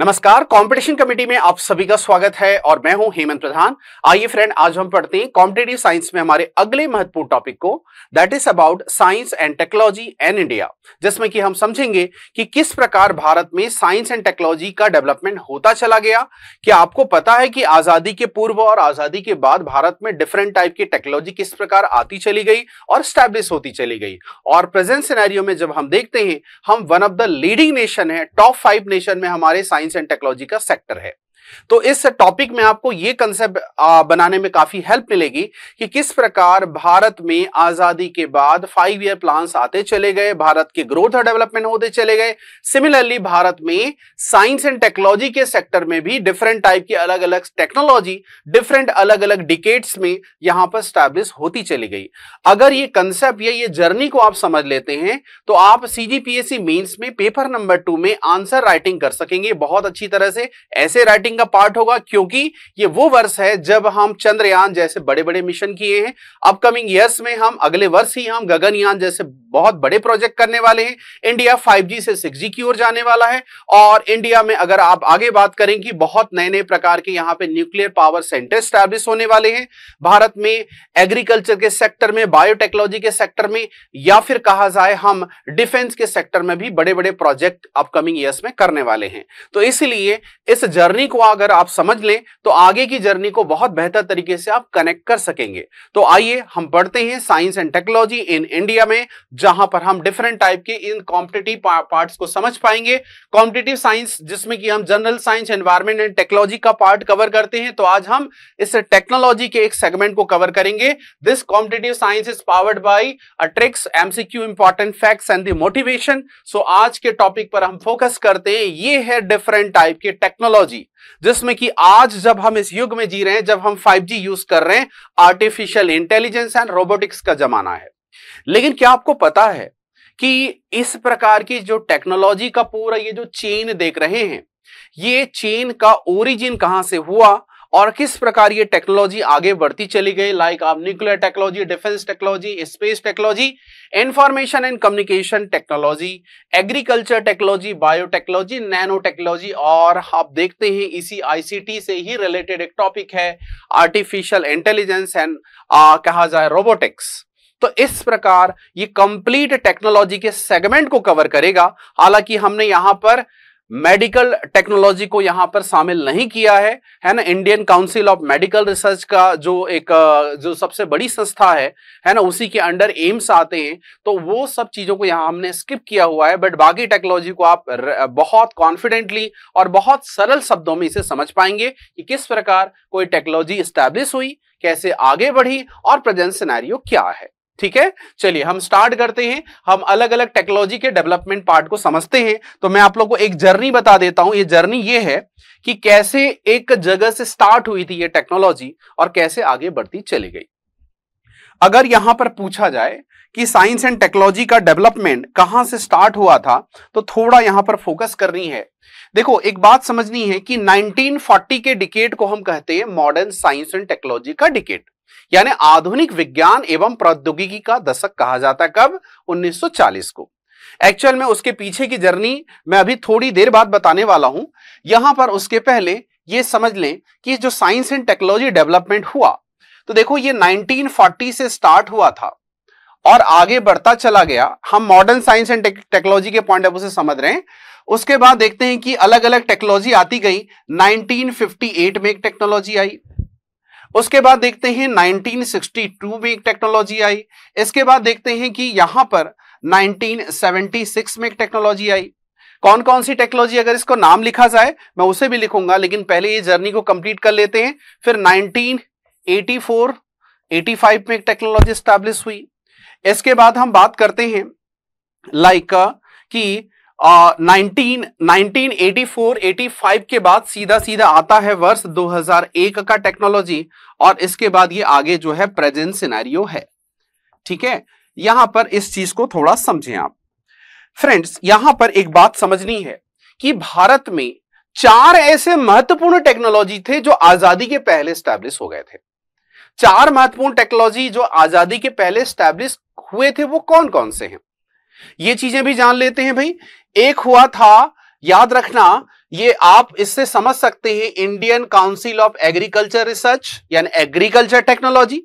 नमस्कार competition committee में आप सभी का स्वागत है और मैं हूं हेमंत प्रधान आइए फ्रेंड आज हम पढ़ते हैं कॉम्पिटेटिव साइंस में हमारे अगले महत्वपूर्ण टॉपिक को that is about science and technology in India जिसमें कि हम समझेंगे कि किस प्रकार भारत में साइंस एंड टेक्नोलॉजी का डेवलपमेंट होता चला गया क्या आपको पता है कि आजादी के पूर्व और आजादी के बाद भारत में डिफरेंट टाइप की टेक्नोलॉजी किस प्रकार आती चली गई और स्टैब्लिश होती चली गई और प्रेजेंट सिनेरियो में जब हम देखते हैं हम one of the leading nation है टॉप फाइव नेशन में हमारे साइंस साइंस एंड टेक्नोलॉजी का सेक्टर है तो इस टॉपिक में आपको ये कंसेप्ट बनाने में काफी हेल्प मिलेगी कि किस प्रकार भारत में आजादी के बाद फाइव ईयर प्लान आते चले गए भारत के ग्रोथ और डेवलपमेंट होते चले गए सिमिलरली भारत में साइंस एंड टेक्नोलॉजी के सेक्टर में भी डिफरेंट टाइप की अलग अलग टेक्नोलॉजी डिफरेंट अलग अलग डिकेट्स में यहां पर स्टैब्लिश होती चली गई अगर ये कंसेप्ट या ये जर्नी को आप समझ लेते हैं तो आप सीजीपीएससी मेंस e में पेपर नंबर टू में आंसर राइटिंग कर सकेंगे बहुत अच्छी तरह से ऐसे राइटिंग का पार्ट होगा क्योंकि ये वो वर्ष है जब हम चंद्रयान जैसे बड़े बड़े मिशन किए हैं अपकमिंग ईयर्स में हम अगले वर्ष ही हम गगनयान जैसे बहुत बड़े प्रोजेक्ट करने वाले हैं इंडिया 5G से 6G की ओर जाने वाला है और इंडिया में अगर आप आगे बात करें कि बहुत नए नए प्रकार के यहाँ पे न्यूक्लियर पावर सेंटर स्टैब्लिश होने वाले हैं भारत में एग्रीकल्चर के सेक्टर में बायोटेक्नोलॉजी के सेक्टर में या फिर कहा जाए हम डिफेंस के सेक्टर में भी बड़े बड़े प्रोजेक्ट अपकमिंग ईयर्स में करने वाले हैं तो इसलिए इस जर्नी को अगर आप समझ लें तो आगे की जर्नी को बहुत बेहतर तरीके से आप कनेक्ट कर सकेंगे तो आइए हम पढ़ते हैं science and technology in India में जहां पर हम डिफरेंट टाइप के इन कॉम्पिटेटिव पार्ट्स को समझ पाएंगे कॉम्पिटेटिव साइंस जिसमें कि हम general science environment and technology का पार्ट कवर करते हैं तो आज हम इस टेक्नोलॉजी के एक सेगमेंट को कवर करेंगे this competitive science is powered by अट्रिक्स MCQ important facts and the motivation so आज के टॉपिक पर हम फोकस करते हैं ये है डिफरेंट टाइप के टेक्नोलॉजी जिसमें कि आज जब हम इस युग में जी रहे हैं जब हम 5G यूज कर रहे हैं आर्टिफिशियल इंटेलिजेंस एंड रोबोटिक्स का जमाना है लेकिन क्या आपको पता है कि इस प्रकार की जो टेक्नोलॉजी का पूरा ये जो चेन देख रहे हैं ये चेन का ओरिजिन कहां से हुआ और किस प्रकार ये टेक्नोलॉजी आगे बढ़ती चली गई लाइक आप nuclear technology defence technology space technology information and communication technology agriculture technology biotechnology nano technology और आप देखते हैं इसी आईसीटी से ही रिलेटेड एक टॉपिक है आर्टिफिशियल इंटेलिजेंस एंड कहा जाए रोबोटिक्स तो इस प्रकार ये कंप्लीट टेक्नोलॉजी के सेगमेंट को कवर करेगा हालांकि हमने यहां पर मेडिकल टेक्नोलॉजी को यहां पर शामिल नहीं किया है है ना Indian council of medical research का जो एक जो सबसे बड़ी संस्था है है ना उसी के अंडर एम्स आते हैं तो वो सब चीज़ों को यहां हमने स्किप किया हुआ है बट बाकी टेक्नोलॉजी को आप बहुत कॉन्फिडेंटली और बहुत सरल शब्दों में इसे समझ पाएंगे कि किस प्रकार कोई टेक्नोलॉजी स्टैब्लिश हुई कैसे आगे बढ़ी और प्रेजेंट सिनेरियो क्या है ठीक है चलिए हम स्टार्ट करते हैं हम अलग अलग टेक्नोलॉजी के डेवलपमेंट पार्ट को समझते हैं तो मैं आप लोग को एक जर्नी बता देता हूं ये जर्नी ये है कि कैसे एक जगह से स्टार्ट हुई थी ये टेक्नोलॉजी और कैसे आगे बढ़ती चली गई अगर यहां पर पूछा जाए कि साइंस एंड टेक्नोलॉजी का डेवलपमेंट कहां से स्टार्ट हुआ था तो थोड़ा यहां पर फोकस करनी है देखो एक बात समझनी है कि 1940 के डिकेट को हम कहते हैं मॉडर्न साइंस एंड टेक्नोलॉजी का डिकेट यानी आधुनिक विज्ञान एवं प्रौद्योगिकी का दशक कहा जाता है कब 1940 को एक्चुअल में उसके पीछे की जर्नी मैं अभी थोड़ी देर बाद बताने वाला हूं यहां पर उसके पहले ये समझ लें कि जो साइंस एंड टेक्नोलॉजी डेवलपमेंट हुआ तो देखो ये 1940 से स्टार्ट हुआ था और आगे बढ़ता चला गया हम मॉडर्न साइंस एंड टेक्नोलॉजी के पॉइंट ऑफ व्यू से समझ रहे हैं उसके बाद देखते हैं कि अलग अलग टेक्नोलॉजी आती गई 1958 में एक टेक्नोलॉजी आई उसके बाद देखते हैं 1962 में एक टेक्नोलॉजी आई इसके बाद देखते हैं कि यहां पर 1976 में एक टेक्नोलॉजी आई कौन कौन सी टेक्नोलॉजी अगर इसको नाम लिखा जाए मैं उसे भी लिखूंगा लेकिन पहले ये जर्नी को कंप्लीट कर लेते हैं फिर 1984 85 में एक टेक्नोलॉजी स्टैब्लिश हुई इसके बाद हम बात करते हैं like like, nineteen nineteen eighty four eighty five के बाद सीधा सीधा आता है वर्ष 2001 का टेक्नोलॉजी और इसके बाद ये आगे जो है प्रेजेंट सिनेरियो है ठीक है यहां पर इस चीज को थोड़ा समझें आप फ्रेंड्स यहां पर एक बात समझनी है कि भारत में चार ऐसे महत्वपूर्ण टेक्नोलॉजी थे जो आजादी के पहले स्टैब्लिश हो गए थे चार महत्वपूर्ण टेक्नोलॉजी जो आजादी के पहले स्टैब्लिश हुए थे वो कौन कौन से हैं ये चीजें भी जान लेते हैं भाई एक हुआ था याद रखना ये आप इससे समझ सकते हैं Indian council of agriculture research यानी एग्रीकल्चर टेक्नोलॉजी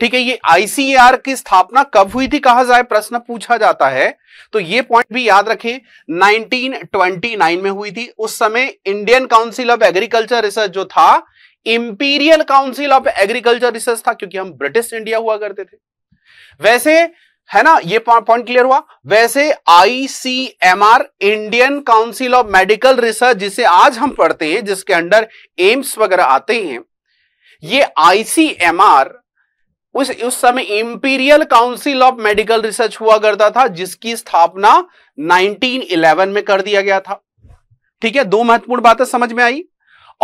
ठीक है ये आईसीएआर e की स्थापना कब हुई थी कहा जाए प्रश्न पूछा जाता है तो ये पॉइंट भी याद रखें 1929 में हुई थी उस समय Indian council of agriculture research जो था imperial council of agriculture research था क्योंकि हम ब्रिटिश इंडिया हुआ करते थे वैसे है ना ये पॉइंट क्लियर हुआ वैसे ICMR Indian council of medical research जिसे आज हम पढ़ते हैं जिसके अंडर एम्स वगैरह आते हैं ये आईसीएमआर उस उस समय imperial council of medical research हुआ करता था जिसकी स्थापना 1911 में कर दिया गया था ठीक है दो महत्वपूर्ण बातें समझ में आई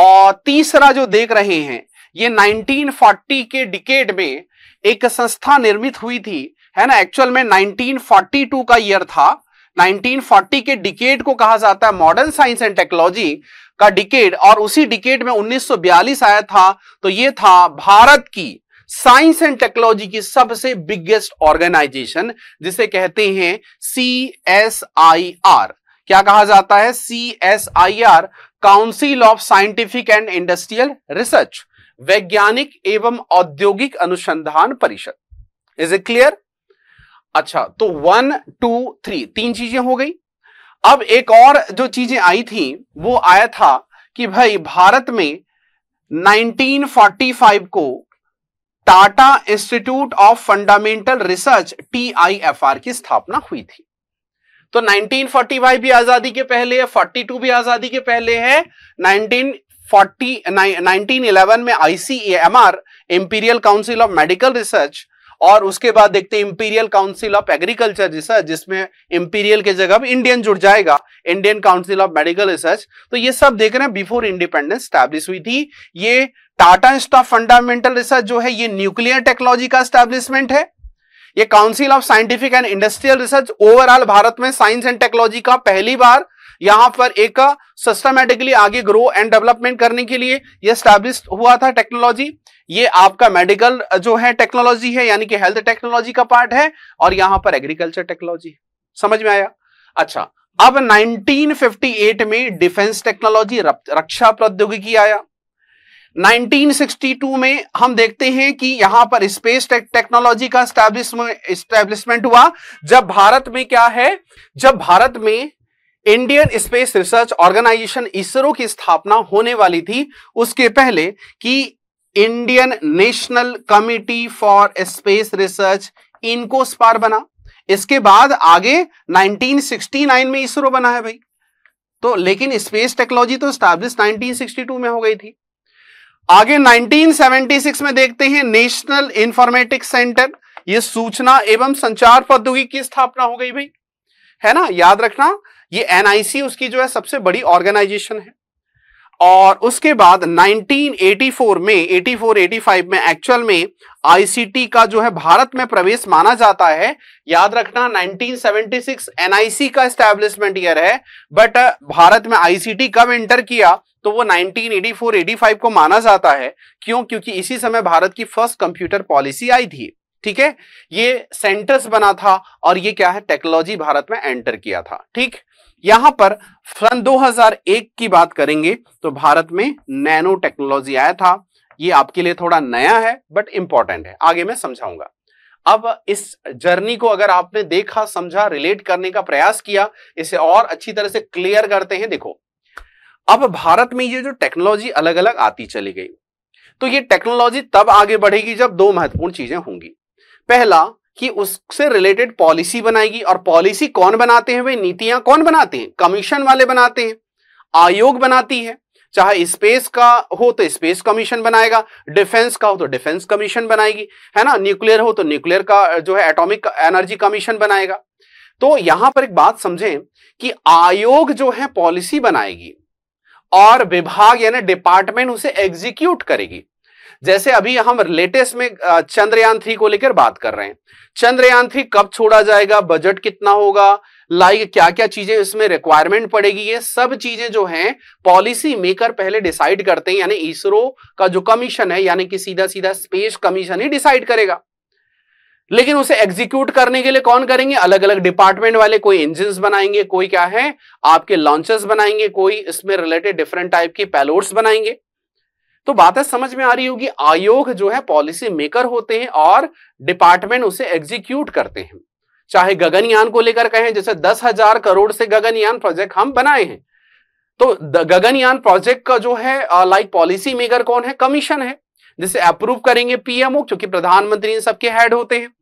और तीसरा जो देख रहे हैं ये 1940 के डिकेट में एक संस्था निर्मित हुई थी है ना एक्चुअल में 1942 का ईयर था 1940 के डिकेड को कहा जाता है मॉडर्न साइंस एंड टेक्नोलॉजी का डिकेड और उसी डिकेड में 1942 आया था तो ये था भारत की साइंस एंड टेक्नोलॉजी की सबसे बिगेस्ट ऑर्गेनाइजेशन जिसे कहते हैं सी एस आई आर क्या कहा जाता है C S I R council of scientific and industrial research वैज्ञानिक एवं औद्योगिक अनुसंधान परिषद इज इट क्लियर अच्छा तो वन टू थ्री तीन चीजें हो गई अब एक और जो चीजें आई थी वो आया था कि भाई भारत में 1945 को Tata institute of fundamental research TIFR की स्थापना हुई थी तो 1945 भी आजादी के पहले है 42 भी आजादी के पहले है 1940 1911 में ICMR imperial council of medical research और उसके बाद देखते हैं imperial council of agriculture research जिसमें इंपीरियल के जगह इंडियन जुड़ जाएगा Indian council of medical research तो ये सब देख रहे हैं बिफोर इंडिपेंडेंस स्टैब्लिश हुई थी ये Tata institute of fundamental research जो है ये न्यूक्लियर टेक्नोलॉजी का स्टैब्लिशमेंट है ये council of scientific and industrial research overall Bharat में साइंस एंड टेक्नोलॉजी का पहली बार यहां पर एक सिस्टमेटिकली आगे ग्रो एंड डेवलपमेंट करने के लिए ये स्टैब्लिश हुआ था टेक्नोलॉजी ये आपका मेडिकल जो है टेक्नोलॉजी है यानी कि हेल्थ टेक्नोलॉजी का पार्ट है और यहां पर एग्रीकल्चर टेक्नोलॉजी समझ में आया अच्छा अब 1958 में डिफेंस टेक्नोलॉजी रक्षा प्रौद्योगिकी आया 1962 में हम देखते हैं कि यहां पर स्पेस टेक्नोलॉजी का स्टैब्लिशमेंट हुआ जब भारत में क्या है जब भारत में Indian space research organisation ISRO की स्थापना होने वाली थी उसके पहले कि Indian national committee for space research इनको स्पार बना इसके बाद आगे 1969 में इसरो बना है भाई तो लेकिन स्पेस टेक्नोलॉजी तो स्टैब्लिश 1962 में हो गई थी आगे 1976 में देखते हैं नेशनल इंफॉर्मेटिक्स सेंटर यह सूचना एवं संचार प्रौद्योगिकी की स्थापना हो गई भाई है ना याद रखना ये एनआईसी उसकी जो है सबसे बड़ी ऑर्गेनाइजेशन है और उसके बाद 1984 में 84-85 में एक्चुअल में आईसीटी का जो है भारत में प्रवेश माना जाता है याद रखना 1976 एनआईसी का एस्टेब्लिशमेंट ईयर है बट भारत में आईसीटी कब एंटर किया तो वो 1984-85 को माना जाता है क्यों क्योंकि इसी समय भारत की फर्स्ट कंप्यूटर पॉलिसी आई थी ठीक है ये सेंटर्स बना था और ये क्या है टेक्नोलॉजी भारत में एंटर किया था ठीक यहां पर सन 2001 की बात करेंगे तो भारत में नैनो टेक्नोलॉजी आया था ये आपके लिए थोड़ा नया है बट इंपॉर्टेंट है आगे मैं समझाऊंगा अब इस जर्नी को अगर आपने देखा समझा रिलेट करने का प्रयास किया इसे और अच्छी तरह से क्लियर करते हैं देखो अब भारत में ये जो टेक्नोलॉजी अलग अलग आती चली गई तो ये टेक्नोलॉजी तब आगे बढ़ेगी जब दो महत्वपूर्ण चीजें होंगी पहला कि उससे रिलेटेड पॉलिसी बनाएगी और पॉलिसी कौन बनाते हैं वे नीतियां कौन बनाते हैं कमीशन वाले बनाते हैं आयोग बनाती है चाहे स्पेस का हो तो स्पेस कमीशन बनाएगा डिफेंस का हो तो डिफेंस कमीशन बनाएगी है ना न्यूक्लियर हो तो न्यूक्लियर का जो है एटॉमिक एनर्जी कमीशन बनाएगा तो यहां पर एक बात समझें कि आयोग जो है पॉलिसी बनाएगी और विभाग यानी डिपार्टमेंट उसे एग्जीक्यूट करेगी जैसे अभी हम लेटेस्ट में चंद्रयान थ्री को लेकर बात कर रहे हैं चंद्रयान थ्री कब छोड़ा जाएगा बजट कितना होगा लाइक क्या क्या चीजें इसमें रिक्वायरमेंट पड़ेगी ये सब चीजें जो हैं पॉलिसी मेकर पहले डिसाइड करते हैं यानी इसरो का जो कमीशन है यानी कि सीधा सीधा स्पेस कमीशन ही डिसाइड करेगा लेकिन उसे एग्जीक्यूट करने के लिए कौन करेंगे अलग अलग डिपार्टमेंट वाले कोई इंजिन बनाएंगे कोई क्या है आपके लॉन्चेस बनाएंगे कोई इसमें रिलेटेड डिफरेंट टाइप की पैलोट्स बनाएंगे तो बातें समझ में आ रही होगी आयोग जो है पॉलिसी मेकर होते हैं और डिपार्टमेंट उसे एग्जीक्यूट करते हैं चाहे गगनयान को लेकर कहें जैसे दस हजार करोड़ से गगनयान प्रोजेक्ट हम बनाए हैं तो गगनयान प्रोजेक्ट का जो है लाइक पॉलिसी मेकर कौन है कमीशन है जिसे अप्रूव करेंगे पीएमओ क्योंकि प्रधानमंत्री इन सबके हेड होते हैं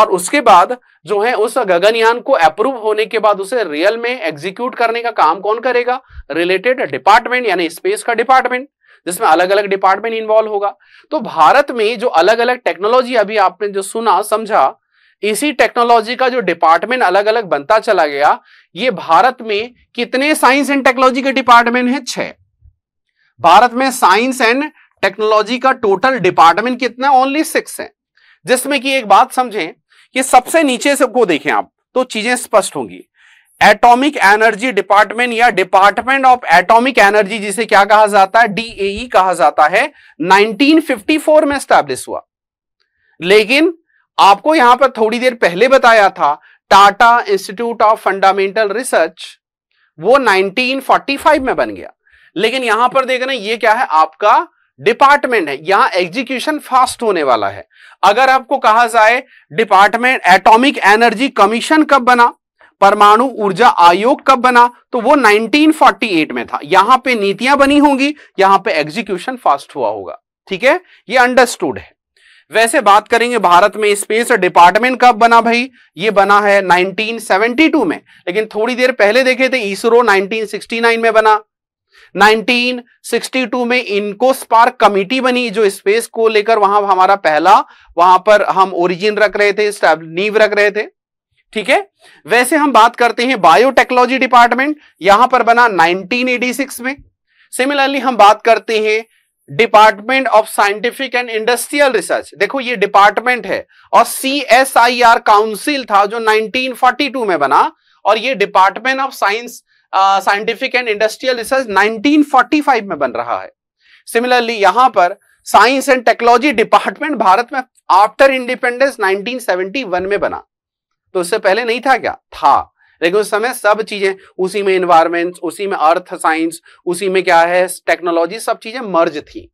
और उसके बाद जो है उस गगनयान को अप्रूव होने के बाद उसे रियल में एग्जीक्यूट करने का काम कौन करेगा रिलेटेड डिपार्टमेंट यानी स्पेस का डिपार्टमेंट जिसमें अलग अलग डिपार्टमेंट इन्वॉल्व होगा तो भारत में जो अलग अलग टेक्नोलॉजी अभी आपने जो सुना समझा इसी टेक्नोलॉजी का जो डिपार्टमेंट अलग अलग बनता चला गया ये भारत में कितने साइंस एंड टेक्नोलॉजी के डिपार्टमेंट है छह भारत में साइंस एंड टेक्नोलॉजी का टोटल डिपार्टमेंट कितना ओनली सिक्स है जिसमें कि एक बात समझें कि सबसे नीचे से को देखें आप तो चीजें स्पष्ट होंगी एटॉमिक एनर्जी डिपार्टमेंट या डिपार्टमेंट ऑफ एटॉमिक एनर्जी जिसे क्या कहा जाता है डीएई e कहा जाता है 1954 में स्टैब्लिश हुआ लेकिन आपको यहां पर थोड़ी देर पहले बताया था Tata institute of fundamental research वो 1945 में बन गया लेकिन यहां पर देखना ये क्या है आपका डिपार्टमेंट है यहां एग्जीक्यूशन फास्ट होने वाला है अगर आपको कहा जाए डिपार्टमेंट एटॉमिक एनर्जी कमीशन कब बना परमाणु ऊर्जा आयोग कब बना तो वो 1948 में था यहां पे नीतियां बनी होंगी यहां पे एग्जीक्यूशन फास्ट हुआ होगा ठीक है ये अंडरस्टूड है वैसे बात करेंगे भारत में स्पेस डिपार्टमेंट कब बना भाई ये बना है 1972 में लेकिन थोड़ी देर पहले देखे थे इसरो 1969 में बना 1962 में इनको स्पार्क कमिटी बनी जो स्पेस को लेकर वहां हमारा पहला वहां पर हम ओरिजिन रख रहे थे नींव रख रहे थे ठीक है वैसे हम बात करते हैं बायोटेक्नोलॉजी डिपार्टमेंट यहां पर बना 1986 में सिमिलरली हम बात करते हैं department of scientific and industrial research देखो ये डिपार्टमेंट है और C S I R council था जो 1942 में बना और ये department of science scientific and industrial research 1945 में बन रहा है सिमिलरली यहां पर science and technology department Bharat में आफ्टर इंडिपेंडेंस 1971 में बना तो उससे पहले नहीं था क्या था लेकिन उस समय सब चीजें उसी में इन्वायरमेंट उसी में अर्थ साइंस उसी में क्या है टेक्नोलॉजी सब चीजें मर्ज थी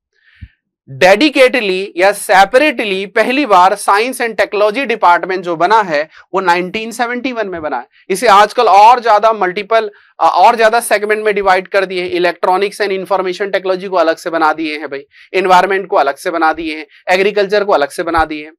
डेडिकेटली या सेपरेटली पहली बार साइंस एंड टेक्नोलॉजी डिपार्टमेंट जो बना है वो 1971 में बना है इसे आजकल और ज्यादा मल्टीपल और ज्यादा सेगमेंट में डिवाइड कर दिए इलेक्ट्रॉनिक्स एंड इंफॉर्मेशन टेक्नोलॉजी को अलग से बना दिए हैं भाई इन्वायरमेंट को अलग से बना दिए हैं एग्रीकल्चर को अलग से बना दिए हैं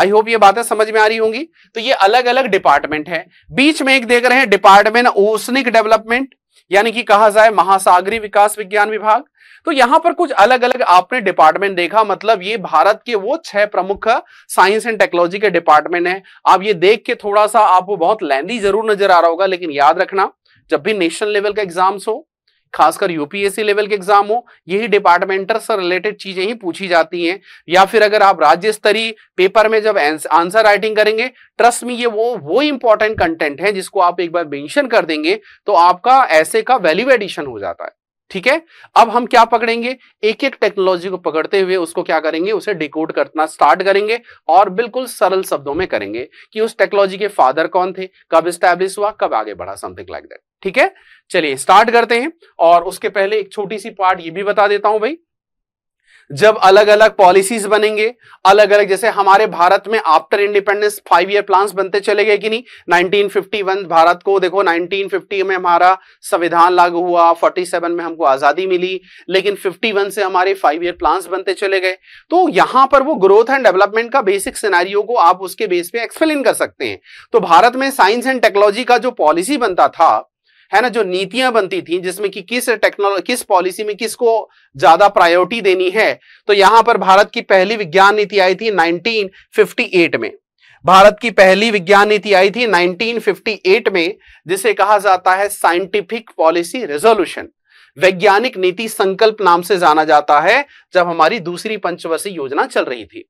आई होप ये बातें समझ में आ रही होंगी तो ये अलग अलग डिपार्टमेंट है बीच में एक देख रहे हैं डिपार्टमेंट ओसनिक डेवलपमेंट यानी कि कहा जाए महासागरी विकास विज्ञान विभाग तो यहां पर कुछ अलग अलग आपने डिपार्टमेंट देखा मतलब ये भारत के वो छह प्रमुख साइंस एंड टेक्नोलॉजी के डिपार्टमेंट है आप ये देख के थोड़ा सा आपको बहुत लेंदी जरूर नजर आ रहा होगा लेकिन याद रखना जब भी नेशनल लेवल का एग्जाम्स हो खासकर यूपीएससी लेवल के एग्जाम हो यही डिपार्टमेंटल से रिलेटेड चीजें ही पूछी जाती हैं या फिर अगर आप राज्य स्तरीय पेपर में जब आंसर राइटिंग करेंगे ट्रस्ट में ये वो वो इंपॉर्टेंट कंटेंट है जिसको आप एक बार मेंशन कर देंगे तो आपका ऐसे का वैल्यू एडिशन हो जाता है ठीक है अब हम क्या पकड़ेंगे एक एक टेक्नोलॉजी को पकड़ते हुए उसको क्या करेंगे उसे डिकोड करना स्टार्ट करेंगे और बिल्कुल सरल शब्दों में करेंगे कि उस टेक्नोलॉजी के फादर कौन थे कब स्टैब्लिश हुआ कब आगे बढ़ा समथिंग लाइक दैट ठीक है चलिए स्टार्ट करते हैं और उसके पहले एक छोटी सी पार्ट ये भी बता देता हूं भाई जब अलग अलग पॉलिसीज बनेंगे अलग अलग जैसे हमारे भारत में after independence five year plan बनते चले गए कि नहीं 1951 भारत को देखो 1950 में हमारा संविधान लागू हुआ 47 में हमको आजादी मिली लेकिन 51 से हमारे फाइव ईयर प्लान बनते चले गए तो यहां पर वो ग्रोथ एंड डेवलपमेंट का बेसिक सिनारियो को आप उसके बेस पे एक्सप्लेन कर सकते हैं तो भारत में साइंस एंड टेक्नोलॉजी का जो पॉलिसी बनता था है ना जो नीतियां बनती थी जिसमें कि किस टेक्नोलॉजी किस पॉलिसी में किसको ज्यादा प्रायोरिटी देनी है तो यहां पर भारत की पहली विज्ञान नीति आई थी 1958 में भारत की पहली विज्ञान नीति आई थी 1958 में जिसे कहा जाता है साइंटिफिक पॉलिसी रेजोल्यूशन वैज्ञानिक नीति संकल्प नाम से जाना जाता है जब हमारी दूसरी पंचवर्षीय योजना चल रही थी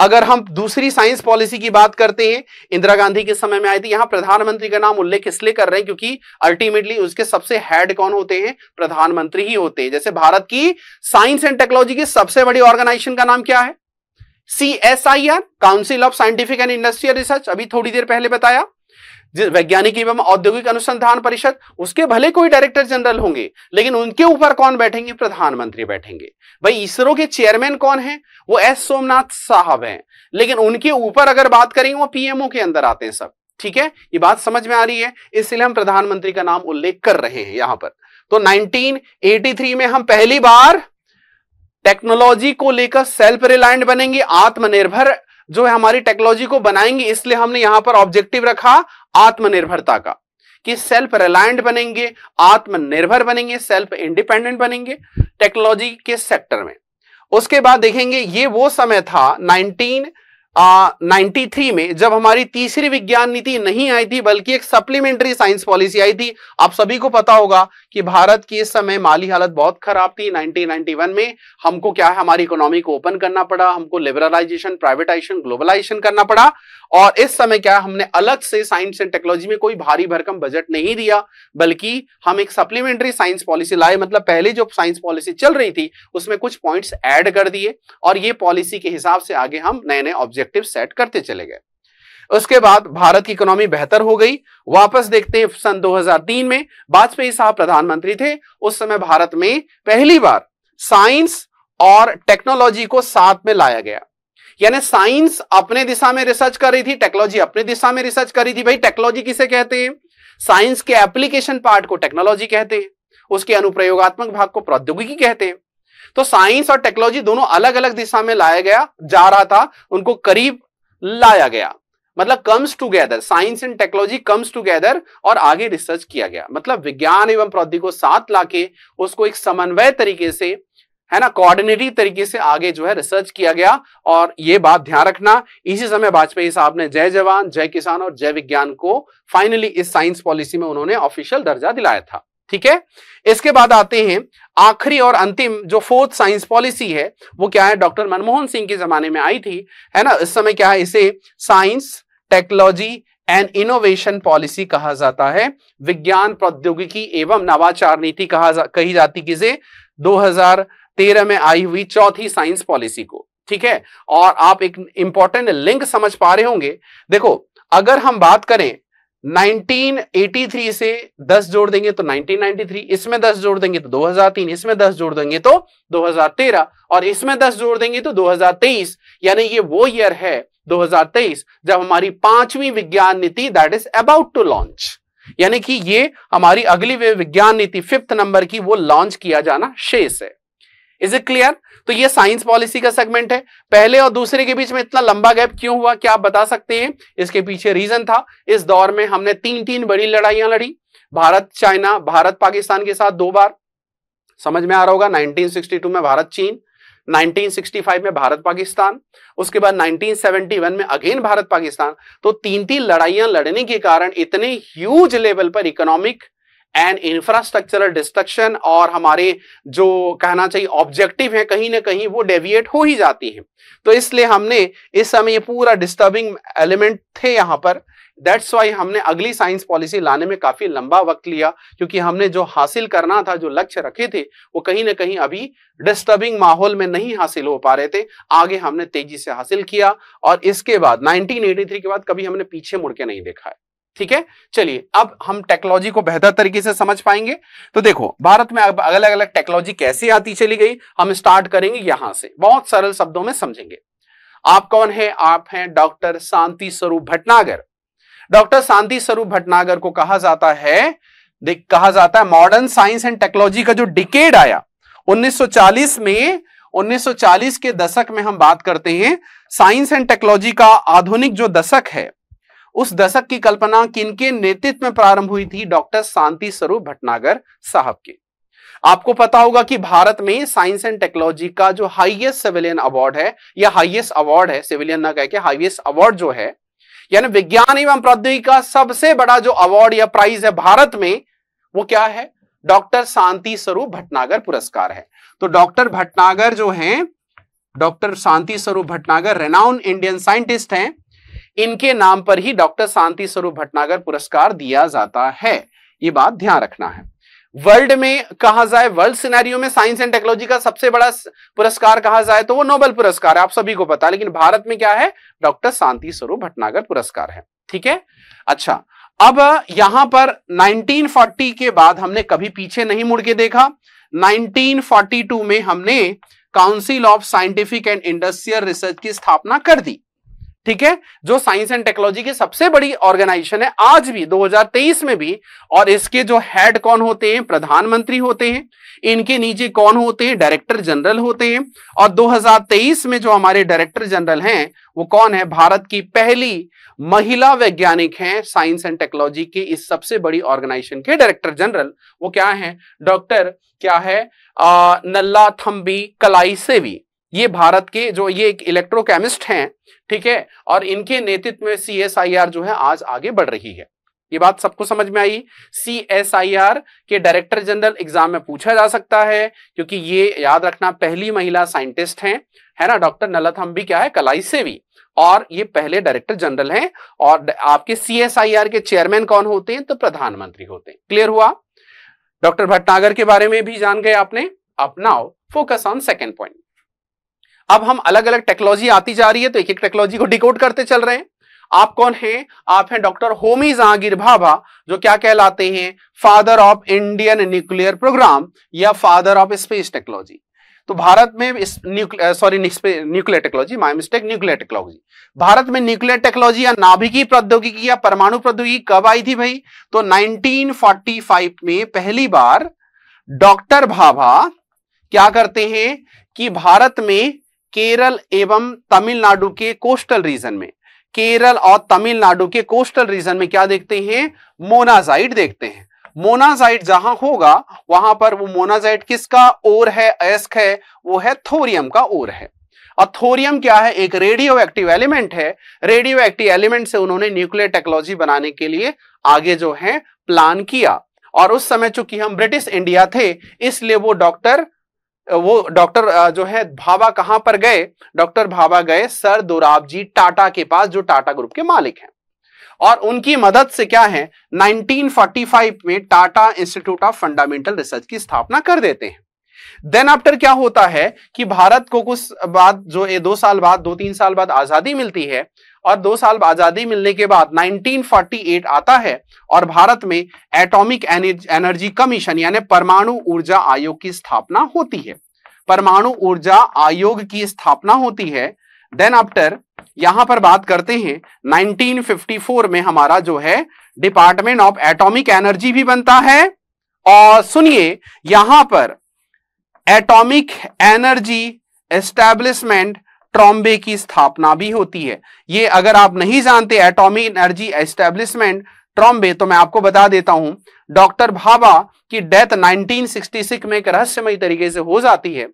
अगर हम दूसरी साइंस पॉलिसी की बात करते हैं इंदिरा गांधी के समय में आई थी यहां प्रधानमंत्री का नाम उल्लेख इसलिए कर रहे हैं क्योंकि अल्टीमेटली उसके सबसे हेड कौन होते हैं प्रधानमंत्री ही होते हैं जैसे भारत की साइंस एंड टेक्नोलॉजी की सबसे बड़ी ऑर्गेनाइजेशन का नाम क्या है C S I R council of scientific and industrial research अभी थोड़ी देर पहले बताया वैज्ञानिक एवं औद्योगिक अनुसंधान परिषद उसके भले कोई डायरेक्टर जनरल होंगे लेकिन उनके ऊपर कौन बैठेंगे प्रधानमंत्री बैठेंगे भाई इसरो के चेयरमैन कौन है वो एस सोमनाथ साहब हैं लेकिन उनके ऊपर अगर बात करेंगे वो पीएमओ के अंदर आते हैं सब ठीक है ये बात समझ में आ रही है इसलिए हम प्रधानमंत्री का नाम उल्लेख कर रहे हैं यहां पर तो नाइनटीन में हम पहली बार टेक्नोलॉजी को लेकर सेल्फ रिलायंट बनेंगे आत्मनिर्भर जो है हमारी टेक्नोलॉजी को बनाएंगी इसलिए हमने यहां पर ऑब्जेक्टिव रखा आत्मनिर्भरता का कि सेल्फ रिलायंट बनेंगे आत्मनिर्भर बनेंगे सेल्फ इंडिपेंडेंट बनेंगे टेक्नोलॉजी के सेक्टर में उसके बाद देखेंगे ये वो समय था 19 93 में जब हमारी तीसरी विज्ञान नीति नहीं आई थी बल्कि एक सप्लीमेंट्री साइंस पॉलिसी आई थी आप सभी को पता होगा कि भारत की इस समय माली हालत बहुत खराब थी 1991 में हमको क्या है हमारी इकोनॉमी को ओपन करना पड़ा हमको लिबरलाइजेशन प्राइवेटाइजेशन ग्लोबलाइजेशन करना पड़ा और इस समय क्या हमने अलग से साइंस एंड टेक्नोलॉजी में कोई भारी भरकम बजट नहीं दिया बल्कि हम एक सप्लीमेंट्री साइंस पॉलिसी लाए मतलब पहले जो साइंस पॉलिसी चल रही थी उसमें कुछ पॉइंट्स ऐड कर दिए और ये पॉलिसी के हिसाब से आगे हम नए नए ऑब्जेक्टिव सेट करते चले गए उसके बाद भारत की इकोनॉमी बेहतर हो गई वापस देखते हैं सन 2003 में वाजपेयी साहब प्रधानमंत्री थे उस समय भारत में पहली बार साइंस और टेक्नोलॉजी को साथ में लाया गया यानी साइंस अपने दिशा में रिसर्च कर रही थी टेक्नोलॉजी अपने दिशा में रिसर्च कर रही थी भाई टेक्नोलॉजी किसे कहते हैं साइंस के एप्लीकेशन पार्ट को टेक्नोलॉजी कहते हैं उसके अनुप्रयोगात्मक भाग को प्रौद्योगिकी कहते हैं तो साइंस और टेक्नोलॉजी दोनों अलग अलग दिशा में लाया गया जा रहा था उनको करीब लाया गया मतलब comes together science and technology comes together और आगे रिसर्च किया गया मतलब विज्ञान एवं प्रौद्योगिकी को साथ लाके उसको एक समन्वय तरीके से है ना कोऑर्डिनेटिव तरीके से आगे जो है रिसर्च किया गया और ये बात ध्यान रखना इसी समय वाजपेयी साहब ने जय जवान जय किसान और जय विज्ञान को फाइनली इस साइंस पॉलिसी में उन्होंने ऑफिशियल दर्जा दिलाया था ठीक है इसके बाद आते हैं आखिरी और अंतिम जो फोर्थ साइंस पॉलिसी है वो क्या है डॉक्टर मनमोहन सिंह के जमाने में आई थी है ना इस समय क्या है इसे science technology and innovation policy कहा जाता है विज्ञान प्रौद्योगिकी एवं नवाचार नीति कहा जा, कही जाती किसे 2000 तेरह में आई हुई चौथी साइंस पॉलिसी को ठीक है और आप एक इंपॉर्टेंट लिंक समझ पा रहे होंगे देखो अगर हम बात करें 1983 से 10 जोड़ देंगे तो 1993 इसमें 10 जोड़ देंगे तो 2003 इसमें 10 जोड़ देंगे तो 2013 और इसमें 10 जोड़ देंगे तो 2023 यानी ये वो ईयर है 2023 जब हमारी पांचवी विज्ञान नीति that is about to launch यानी कि ये हमारी अगली विज्ञान नीति फिफ्थ नंबर की वो लॉन्च किया जाना शेष है इज इट क्लियर तो ये साइंस पॉलिसी का सेगमेंट है पहले और दूसरे के बीच में इतना लंबा गैप क्यों हुआ क्या आप बता सकते हैं इसके पीछे रीजन था इस दौर में हमने तीन तीन बड़ी लड़ाइयां लड़ी भारत चाइना भारत पाकिस्तान के साथ दो बार समझ में आ रहा होगा 1962 में भारत चीन 1965 में भारत पाकिस्तान उसके बाद 1971 में अगेन भारत पाकिस्तान तो तीन तीन लड़ाइयां लड़ने के कारण इतने ह्यूज लेवल पर इकोनॉमिक एंड इंफ्रास्ट्रक्चरल डिस्ट्रक्शन और हमारे जो कहना चाहिए ऑब्जेक्टिव है कहीं ना कहीं वो डेविएट हो ही जाती है तो इसलिए हमने इस समय ये पूरा डिस्टर्बिंग एलिमेंट थे यहाँ पर दैट्स वाई हमने अगली साइंस पॉलिसी लाने में काफी लंबा वक्त लिया क्योंकि हमने जो हासिल करना था जो लक्ष्य रखे थे वो कहीं ना कहीं अभी डिस्टर्बिंग माहौल में नहीं हासिल हो पा रहे थे आगे हमने तेजी से हासिल किया और इसके बाद 1983 के बाद कभी हमने पीछे मुड़के नहीं देखा है ठीक है चलिए अब हम टेक्नोलॉजी को बेहतर तरीके से समझ पाएंगे तो देखो भारत में अब अलग अलग टेक्नोलॉजी कैसे आती चली गई हम स्टार्ट करेंगे यहां से बहुत सरल शब्दों में समझेंगे आप कौन है आप हैं डॉक्टर शांति स्वरूप भटनागर डॉक्टर शांति स्वरूप भटनागर को कहा जाता है देख कहा जाता है मॉडर्न साइंस एंड टेक्नोलॉजी का जो डिकेड आया 1940 में 1940 के दशक में हम बात करते हैं साइंस एंड टेक्नोलॉजी का आधुनिक जो दशक है उस दशक की कल्पना किनके नेतृत्व में प्रारंभ हुई थी डॉक्टर शांति स्वरूप भटनागर साहब के आपको पता होगा कि भारत में साइंस एंड टेक्नोलॉजी का जो हाईएस्ट सिविलियन अवार्ड है या हाईएस्ट अवार्ड है सिविलियन ना कह के हाईएस्ट अवार्ड जो है यानी विज्ञान एवं प्रौद्योगिकी का सबसे बड़ा जो अवार्ड या प्राइज है भारत में वो क्या है डॉक्टर शांति स्वरूप भटनागर पुरस्कार है तो डॉक्टर भटनागर जो है डॉक्टर शांति स्वरूप भटनागर रेनाउन इंडियन साइंटिस्ट हैं इनके नाम पर ही डॉक्टर शांति स्वरूप भटनागर पुरस्कार दिया जाता है ये बात ध्यान रखना है वर्ल्ड में कहा जाए वर्ल्ड सिनेरियो में साइंस एंड टेक्नोलॉजी का सबसे बड़ा पुरस्कार कहा जाए तो वो नोबेल पुरस्कार है आप सभी को पता लेकिन भारत में क्या है डॉक्टर शांति स्वरूप भटनागर पुरस्कार है ठीक है अच्छा अब यहां पर 1940 के बाद हमने कभी पीछे नहीं मुड़ के देखा 1942 में हमने council of scientific and industrial research की स्थापना कर दी ठीक है जो साइंस एंड टेक्नोलॉजी की सबसे बड़ी ऑर्गेनाइजेशन है आज भी 2023 में भी और इसके जो हेड कौन होते हैं प्रधानमंत्री होते हैं इनके नीचे कौन होते हैं डायरेक्टर जनरल होते हैं और 2023 में जो हमारे डायरेक्टर जनरल हैं वो कौन है भारत की पहली महिला वैज्ञानिक है साइंस एंड टेक्नोलॉजी के इस सबसे बड़ी ऑर्गेनाइजेशन के डायरेक्टर जनरल वो क्या है डॉक्टर क्या है आ, नल्ला थम्बी कलाई सेवी ये भारत के जो ये एक इलेक्ट्रोकेमिस्ट हैं ठीक है और इनके नेतृत्व में सी जो है आज आगे बढ़ रही है ये बात सबको समझ में आई सी एस आई आर के डायरेक्टर जनरल एग्जाम में पूछा जा सकता है क्योंकि ये याद रखना पहली महिला साइंटिस्ट हैं है ना डॉक्टर नलत हम भी क्या है कलाई सेवी और ये पहले डायरेक्टर जनरल हैं और आपके सी एस आई आर के चेयरमैन कौन होते हैं तो प्रधानमंत्री होते हैं क्लियर हुआ डॉक्टर भटनागर के बारे में भी जान गए आपने अपनाओ फोकस ऑन सेकेंड पॉइंट अब हम अलग अलग टेक्नोलॉजी आती जा रही है तो एक एक टेक्नोलॉजी को डिकोड करते चल रहे हैं आप कौन हैं आप हैं डॉक्टर होमी जहांगीर भाभा जो क्या कहलाते हैं father of Indian nuclear programme या फादर ऑफ स्पेस टेक्नोलॉजी तो भारत में sorry nuclear technology my mistake nuclear technology Bharat में न्यूक्लियर टेक्नोलॉजी या नाभिकी प्रौद्योगिकी या परमाणु प्रौद्योगिकी कब आई थी भाई तो 1945 में पहली बार डॉक्टर भाभा क्या करते हैं कि भारत में केरल एवं तमिलनाडु के कोस्टल रीजन में केरल और तमिलनाडु के कोस्टल रीजन में क्या देखते हैं मोनाजाइट देखते हैं मोनाजाइट जहां होगा वहां पर वो मोनाजाइट किसका ओर है एस्क है वो है थोरियम का ओर है और थोरियम क्या है एक रेडियो एक्टिव एलिमेंट है रेडियो एक्टिव एलिमेंट से उन्होंने न्यूक्लियर टेक्नोलॉजी बनाने के लिए आगे जो है प्लान किया और उस समय चूंकि हम ब्रिटिश इंडिया थे इसलिए वो डॉक्टर वो डॉक्टर जो है भाबा कहां पर गए डॉक्टर भाबा गए सर दुराब जी टाटा के पास जो टाटा ग्रुप के मालिक हैं और उनकी मदद से क्या है 1945 में Tata institute of fundamental research की स्थापना कर देते हैं देन आफ्टर क्या होता है कि भारत को कुछ बाद जो ये दो साल बाद दो तीन साल बाद आजादी मिलती है और दो साल आजादी मिलने के बाद 1948 आता है और भारत में एटॉमिक एनर्जी कमीशन यानी परमाणु ऊर्जा आयोग की स्थापना होती है परमाणु ऊर्जा आयोग की स्थापना होती है देन आफ्टर यहां पर बात करते हैं 1954 में हमारा जो है डिपार्टमेंट ऑफ एटॉमिक एनर्जी भी बनता है और सुनिए यहां पर एटॉमिक एनर्जी एस्टैब्लिशमेंट ट्रॉम्बे की स्थापना भी होती है ये अगर आप नहीं जानते एटॉमिक एनर्जी एस्टैब्लिशमेंट ट्रॉम्बे तो मैं आपको बता देता हूं डॉक्टर भाभा की डेथ 1966 में एक रहस्यमय तरीके से हो जाती है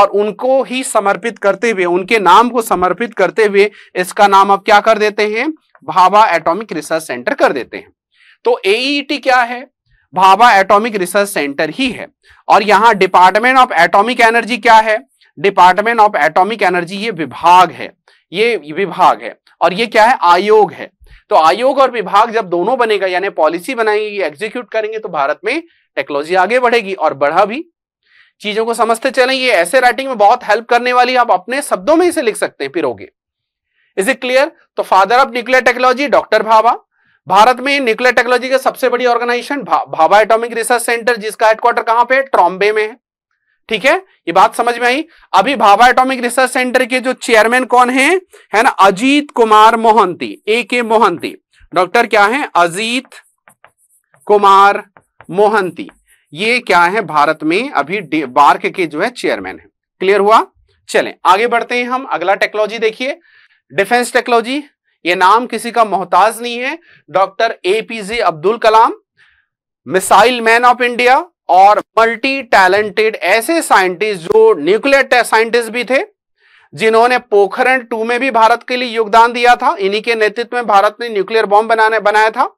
और उनको ही समर्पित करते हुए उनके नाम को समर्पित करते हुए इसका नाम अब क्या कर देते हैं भाभा एटॉमिक रिसर्च सेंटर कर देते हैं तो एईटी e क्या है भाभा एटॉमिक रिसर्च सेंटर ही है और यहाँ डिपार्टमेंट ऑफ एटॉमिक एनर्जी क्या है डिपार्टमेंट ऑफ एटॉमिक एनर्जी ये विभाग है ये विभाग है और ये क्या है आयोग है तो आयोग और विभाग जब दोनों बनेगा यानी पॉलिसी बनाएंगे एग्जीक्यूट करेंगे तो भारत में टेक्नोलॉजी आगे बढ़ेगी और बढ़ा भी चीजों को समझते चलें ये ऐसे राइटिंग में बहुत हेल्प करने वाली आप अपने शब्दों में इसे लिख सकते हैं पिरोगे इज इट क्लियर तो father of nuclear technology doctor Bhabha Bharat में न्यूक्लियर टेक्नोलॉजी का सबसे बड़ी ऑर्गेनाइजेशन भा, भाभा एटॉमिक रिसर्च सेंटर जिसका हेडक्वार्टर कहां पे ट्रॉम्बे में है ठीक है ये बात समझ में आई अभी भाभा एटॉमिक रिसर्च सेंटर के जो चेयरमैन कौन है है ना अजीत कुमार मोहंती ए के मोहंती डॉक्टर क्या है अजीत कुमार मोहंती ये क्या है भारत में अभी बार्क के जो है चेयरमैन है क्लियर हुआ चले आगे बढ़ते हैं हम अगला टेक्नोलॉजी देखिए डिफेंस टेक्नोलॉजी ये नाम किसी का मोहताज नहीं है doctor APJ Abdul Kalam missile man of India और मल्टी टैलेंटेड ऐसे साइंटिस्ट जो न्यूक्लियर साइंटिस्ट भी थे जिन्होंने पोखरण टू में भी भारत के लिए योगदान दिया था इन्हीं के नेतृत्व में भारत ने न्यूक्लियर बॉम्ब बनाने बनाया था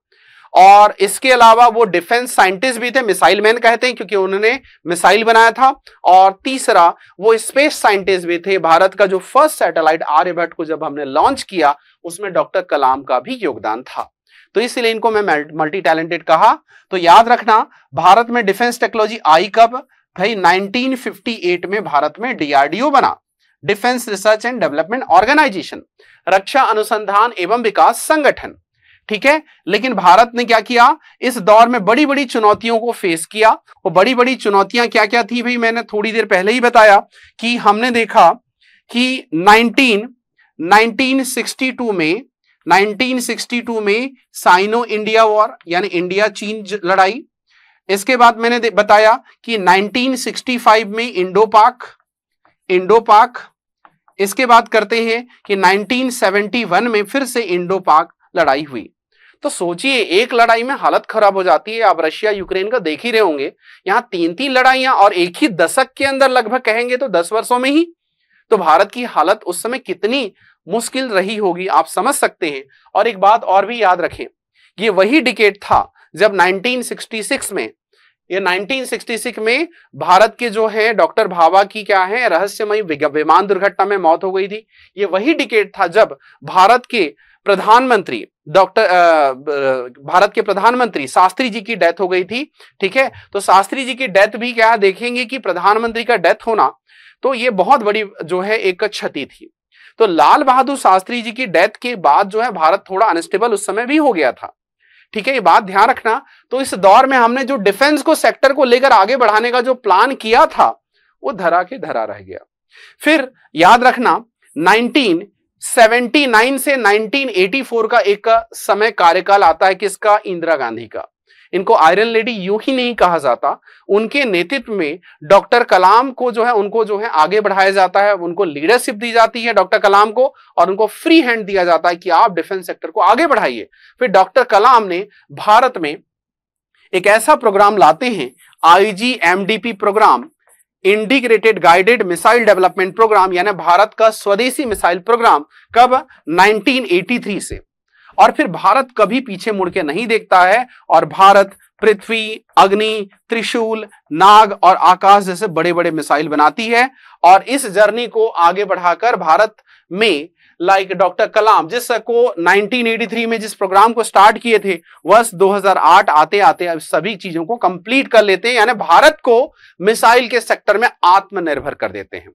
और इसके अलावा वो डिफेंस साइंटिस्ट भी थे मिसाइल मैन कहते हैं क्योंकि उन्होंने मिसाइल बनाया था और तीसरा वो स्पेस साइंटिस्ट भी थे भारत का जो फर्स्ट सैटेलाइट आर्यभट्ट को जब हमने लॉन्च किया उसमें डॉक्टर कलाम का भी योगदान था तो इसलिए इनको मैं मल्टी टैलेंटेड कहा तो याद रखना भारत में डिफेंस टेक्नोलॉजी आई कब भाई 1958 में भारत में डीआरडीओ बना defence research and development organisation रक्षा अनुसंधान एवं विकास संगठन ठीक है लेकिन भारत ने क्या किया इस दौर में बड़ी बड़ी चुनौतियों को फेस किया और बड़ी बड़ी चुनौतियां क्या क्या थी भाई मैंने थोड़ी देर पहले ही बताया कि हमने देखा कि 1962 में 1962 में साइनो इंडिया वॉर यानी इंडिया चीन लड़ाई इसके बाद मैंने बताया कि 1965 में इंडो पाक इंडो पाक इसके बाद करते हैं कि 1971 में फिर से इंडो पाक लड़ाई हुई तो सोचिए एक लड़ाई में हालत खराब हो जाती है आप रशिया यूक्रेन का देख ही रहे होंगे यहां तीन तीन लड़ाइयां और एक ही दशक के अंदर लगभग कहेंगे तो दस वर्षों में ही तो भारत की हालत उस समय कितनी मुश्किल रही होगी आप समझ सकते हैं और एक बात और भी याद रखें ये वही डिकेट था जब 1966 में ये 1966 में भारत के जो है डॉक्टर भावा की क्या है रहस्यमय विमान दुर्घटना में मौत हो गई थी ये वही डिकेट था जब भारत के प्रधानमंत्री डॉक्टर भारत के प्रधानमंत्री शास्त्री जी की डेथ हो गई थी ठीक है तो शास्त्री जी की डेथ भी क्या देखेंगे कि प्रधानमंत्री का डेथ होना तो ये बहुत बड़ी जो है एक क्षति थी तो लाल बहादुर शास्त्री जी की डेथ के बाद जो है भारत थोड़ा अनस्टेबल उस समय भी हो गया था ठीक है ये बात ध्यान रखना तो इस दौर में हमने जो डिफेंस को सेक्टर को लेकर आगे बढ़ाने का जो प्लान किया था वो धरा के धरा रह गया फिर याद रखना 1979 से 1984 का एक समय कार्यकाल आता है किसका इंदिरा गांधी का इनको आयरन लेडी यूं ही नहीं कहा जाता उनके नेतृत्व में डॉक्टर कलाम को जो है उनको जो है आगे बढ़ाया जाता है उनको लीडरशिप दी जाती है डॉक्टर कलाम को और उनको फ्री हैंड दिया जाता है कि आप डिफेंस सेक्टर को आगे बढ़ाइए फिर डॉक्टर कलाम ने भारत में एक ऐसा प्रोग्राम लाते हैं IGMDP programme integrated guided missile development programme यानी भारत का स्वदेशी मिसाइल प्रोग्राम कब 1983 से और फिर भारत कभी पीछे मुड़के नहीं देखता है और भारत पृथ्वी अग्नि त्रिशूल नाग और आकाश जैसे बड़े बड़े मिसाइल बनाती है और इस जर्नी को आगे बढ़ाकर भारत में लाइक डॉक्टर कलाम जिस को 1983 में जिस प्रोग्राम को स्टार्ट किए थे वर्ष 2008 आते आते अब सभी चीजों को कंप्लीट कर लेते हैं यानी भारत को मिसाइल के सेक्टर में आत्मनिर्भर कर देते हैं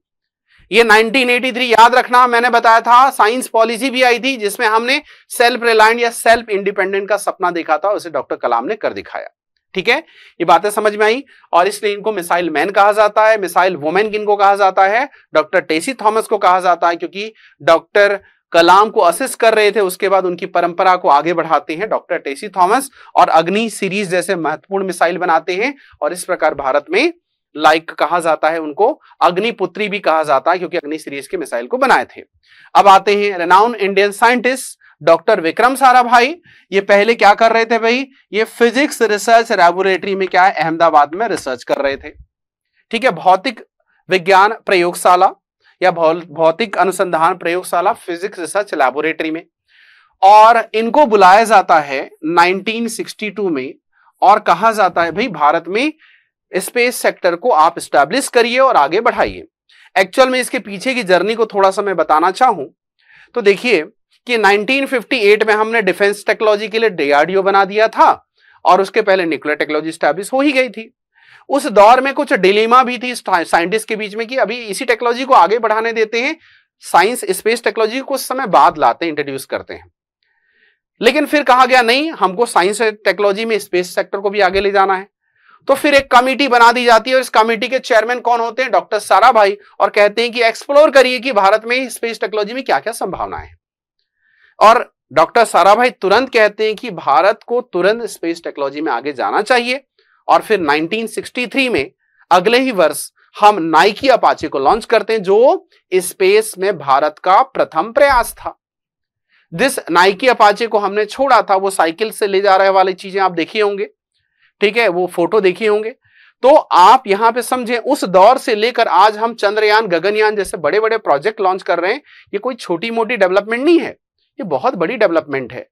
ये 1983 याद रखना मैंने बताया था साइंस पॉलिसी भी आई थी जिसमें हमने सेल्फ रिलायंट या सेल्फ इंडिपेंडेंट का सपना देखा था उसे डॉक्टर कलाम ने कर दिखाया ठीक है ये बातें समझ में आई और इसलिए इनको मिसाइल मैन कहा जाता है मिसाइल वुमेन को कहा जाता है डॉक्टर टेसी थॉमस को कहा जाता है क्योंकि डॉक्टर कलाम को असिस्ट कर रहे थे उसके बाद उनकी परंपरा को आगे बढ़ाते हैं डॉक्टर टेसी थॉमस और अग्नि सीरीज जैसे महत्वपूर्ण मिसाइल बनाते हैं और इस प्रकार भारत में लाइक like कहा जाता है उनको अग्निपुत्री भी कहा जाता है क्योंकि अग्नि सीरीज के मिसाइल को बनाए थे अब आते हैं renowned Indian scientist doctor Vikram Sarabhai ये पहले क्या कर रहे थे भाई ये फिजिक्स रिसर्च लेबोरेटरी में क्या है अहमदाबाद में रिसर्च कर रहे थे ठीक है भौतिक विज्ञान प्रयोगशाला या भौतिक अनुसंधान प्रयोगशाला फिजिक्स रिसर्च लेबोरेटरी में और इनको बुलाया जाता है 1962 में और कहा जाता है भाई भारत में स्पेस सेक्टर को आप स्टैब्लिश करिए और आगे बढ़ाइए एक्चुअल में इसके पीछे की जर्नी को थोड़ा सा मैं बताना चाहूं तो देखिए कि 1958 में हमने डिफेंस टेक्नोलॉजी के लिए डीआरडीओ बना दिया था और उसके पहले न्यूक्लियर टेक्नोलॉजी स्टैब्लिश हो ही गई थी उस दौर में कुछ डिलीमा भी थी साइंटिस्ट के बीच में कि अभी इसी टेक्नोलॉजी को आगे बढ़ाने देते हैं साइंस स्पेस टेक्नोलॉजी को कुछ समय बाद लाते हैं इंट्रोड्यूस करते हैं लेकिन फिर कहा गया नहीं हमको साइंस टेक्नोलॉजी में स्पेस सेक्टर को भी आगे ले जाना है तो फिर एक कमेटी बना दी जाती है और इस कमेटी के चेयरमैन कौन होते हैं डॉक्टर सारा भाई और कहते हैं कि एक्सप्लोर करिए कि भारत में स्पेस टेक्नोलॉजी में क्या क्या संभावना है और डॉक्टर सारा भाई तुरंत कहते हैं कि भारत को तुरंत स्पेस टेक्नोलॉजी में आगे जाना चाहिए और फिर 1963 में अगले ही वर्ष हम नाइकी अपाचे को लॉन्च करते हैं जो स्पेस में भारत का प्रथम प्रयास था दिस नाइकी अपाचे को हमने छोड़ा था वो साइकिल से ले जा रहे वाली चीजें आप देखी होंगे ठीक है वो फोटो देखे होंगे तो आप यहां पे समझे उस दौर से लेकर आज हम चंद्रयान गगनयान जैसे बड़े बड़े प्रोजेक्ट लॉन्च कर रहे हैं ये कोई छोटी मोटी डेवलपमेंट नहीं है ये बहुत बड़ी डेवलपमेंट है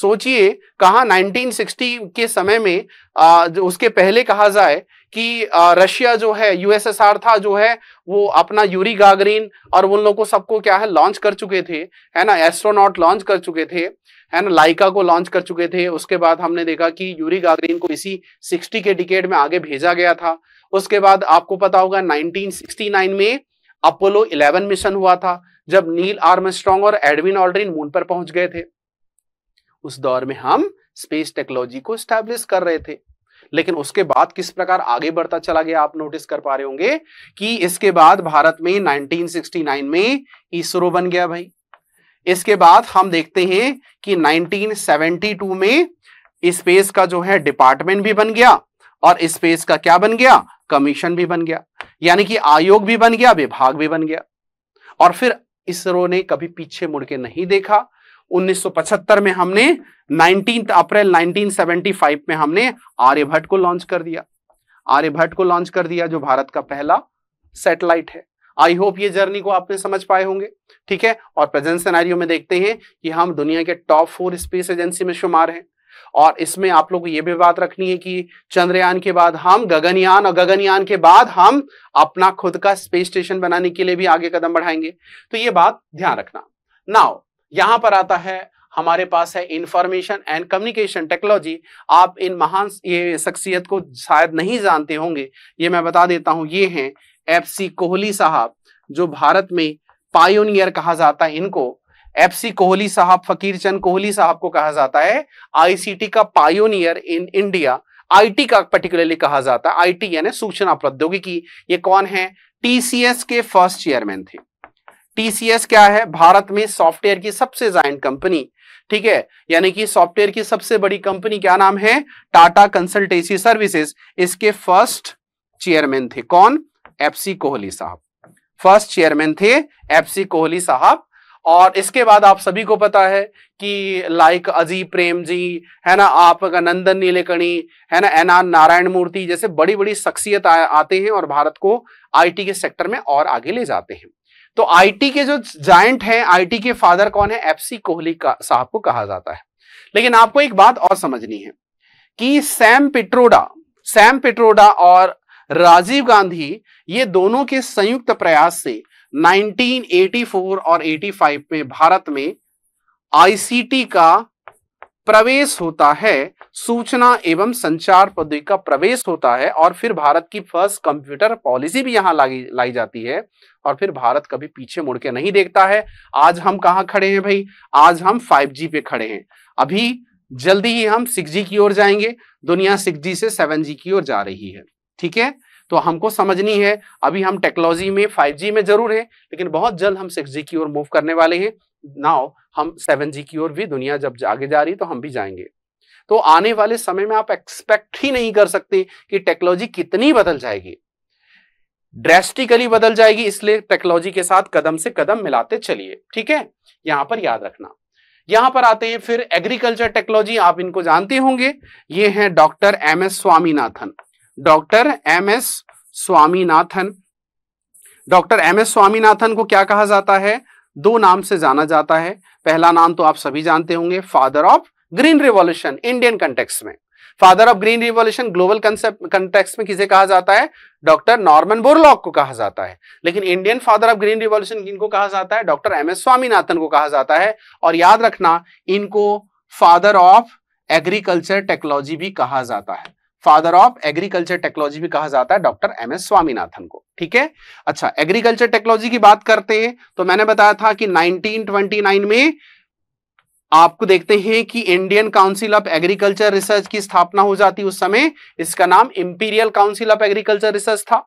सोचिए कहा 1960 के समय में आ, उसके पहले कहा जाए कि रशिया जो है यूएसएसआर था जो है वो अपना यूरी गागरीन और उन लोगों को सबको क्या है लॉन्च कर चुके थे है ना एस्ट्रोनॉट लॉन्च कर चुके थे है ना लाइका को लॉन्च कर चुके थे उसके बाद हमने देखा कि यूरी गागरीन को इसी 60 के डिकेड में आगे भेजा गया था उसके बाद आपको पता होगा 1969 में अपोलो 11 मिशन हुआ था जब नील आर्म और एडविन ऑल्ड्रीन मून पर पहुंच गए थे उस दौर में हम स्पेस टेक्नोलॉजी को स्टैब्लिश कर रहे थे लेकिन उसके बाद किस प्रकार आगे बढ़ता चला गया आप नोटिस कर पा रहे होंगे कि इसके बाद भारत में 1969 में इसरो बन गया भाई इसके बाद हम देखते हैं कि 1972 में स्पेस का जो है डिपार्टमेंट भी बन गया और स्पेस का क्या बन गया कमीशन भी बन गया यानी कि आयोग भी बन गया विभाग भी बन गया और फिर इसरो ने कभी पीछे मुड़के नहीं देखा 1975 में हमने 19 अप्रैल 1975 में हमने आर्यभट्ट को लॉन्च कर दिया आर्यभट्ट को लॉन्च कर दिया जो भारत का पहला सैटेलाइट है आई होप ये जर्नी को आपने समझ पाए होंगे ठीक है और प्रेजेंट सिनेरियो में देखते हैं कि हम दुनिया के टॉप फोर स्पेस एजेंसी में शुमार हैं और इसमें आप लोग को ये भी बात रखनी है कि चंद्रयान के बाद हम गगनयान और गगनयान के बाद हम अपना खुद का स्पेस स्टेशन बनाने के लिए भी आगे कदम बढ़ाएंगे तो ये बात ध्यान रखना नाउ यहां पर आता है हमारे पास है इंफॉर्मेशन एंड कम्युनिकेशन टेक्नोलॉजी आप इन महान ये शख्सियत को शायद नहीं जानते होंगे ये मैं बता देता हूं ये हैं एफ सी कोहली साहब जो भारत में पायोनियर कहा जाता है इनको एफ सी कोहली साहब फकीर चंद कोहली साहब को कहा जाता है आईसीटी का पायोनियर इन इंडिया आईटी का पर्टिकुलरली कहा जाता है आईटी यानी सूचना प्रौद्योगिकी ये कौन है टीसीएस के फर्स्ट चेयरमैन थे टीसीएस क्या है भारत में सॉफ्टवेयर की सबसे जायंट कंपनी ठीक है यानी कि सॉफ्टवेयर की सबसे बड़ी कंपनी क्या नाम है टाटा कंसल्टेंसी सर्विसेज इसके फर्स्ट चेयरमैन थे कौन एफसी कोहली साहब फर्स्ट चेयरमैन थे एफसी कोहली साहब और इसके बाद आप सभी को पता है कि लाइक अजी प्रेम जी है ना आपका नंदन नीलेकणी है ना एन आर नारायण मूर्ति जैसे बड़ी बड़ी शख्सियत आते हैं और भारत को आईटी के सेक्टर में और आगे ले जाते हैं तो आईटी के जो जायंट हैं आईटी के फादर कौन है एफसी कोहली का साहब को कहा जाता है लेकिन आपको एक बात और समझनी है कि सैम पिट्रोडा सैम पिट्रोडा और राजीव गांधी ये दोनों के संयुक्त प्रयास से 1984 और 85 में भारत में आईसीटी का प्रवेश होता है सूचना एवं संचार प्रौद्योगिकी का प्रवेश होता है और फिर भारत की फर्स्ट कंप्यूटर पॉलिसी भी यहाँ लाई लाई जाती है और फिर भारत कभी पीछे मुड़ के नहीं देखता है आज हम कहाँ खड़े हैं भाई आज हम 5G पे खड़े हैं अभी जल्दी ही हम 6G की ओर जाएंगे दुनिया 6G से 7G की ओर जा रही है ठीक है तो हमको समझनी है अभी हम टेक्नोलॉजी में जी में जरूर है लेकिन बहुत जल्द हम जी की ओर मूव करने वाले हैं नाउ हम सेवन जी की ओर भी दुनिया जब आगे जा रही है तो हम भी जाएंगे तो आने वाले समय में आप एक्सपेक्ट ही नहीं कर सकते कि टेक्नोलॉजी कितनी बदल जाएगी ड्रेस्टिकली बदल जाएगी इसलिए टेक्नोलॉजी के साथ कदम से कदम मिलाते चलिए ठीक है यहां पर याद रखना यहां पर आते हैं फिर एग्रीकल्चर टेक्नोलॉजी आप इनको जानते होंगे ये हैं doctor M S Swaminathan doctor M S Swaminathan doctor M S Swaminathan को क्या कहा जाता है दो नाम से जाना जाता है पहला नाम तो आप सभी जानते होंगे father of green revolution Indian context में father of green revolution global context में किसे कहा जाता है डॉक्टर नॉर्मन बोरलॉक को कहा जाता है लेकिन Indian father of green revolution किनको कहा जाता है डॉक्टर एम एस स्वामीनाथन को कहा जाता है और याद रखना इनको फादर ऑफ एग्रीकल्चर टेक्नोलॉजी भी कहा जाता है फादर ऑफ एग्रीकल्चर टेक्नोलॉजी भी कहा जाता है डॉक्टर एम एस स्वामीनाथन को ठीक है अच्छा एग्रीकल्चर टेक्नोलॉजी की बात करते हैं तो मैंने बताया था कि 1929 में आपको देखते हैं कि Indian council of agriculture research की स्थापना हो जाती उस समय इसका नाम imperial council of agriculture research था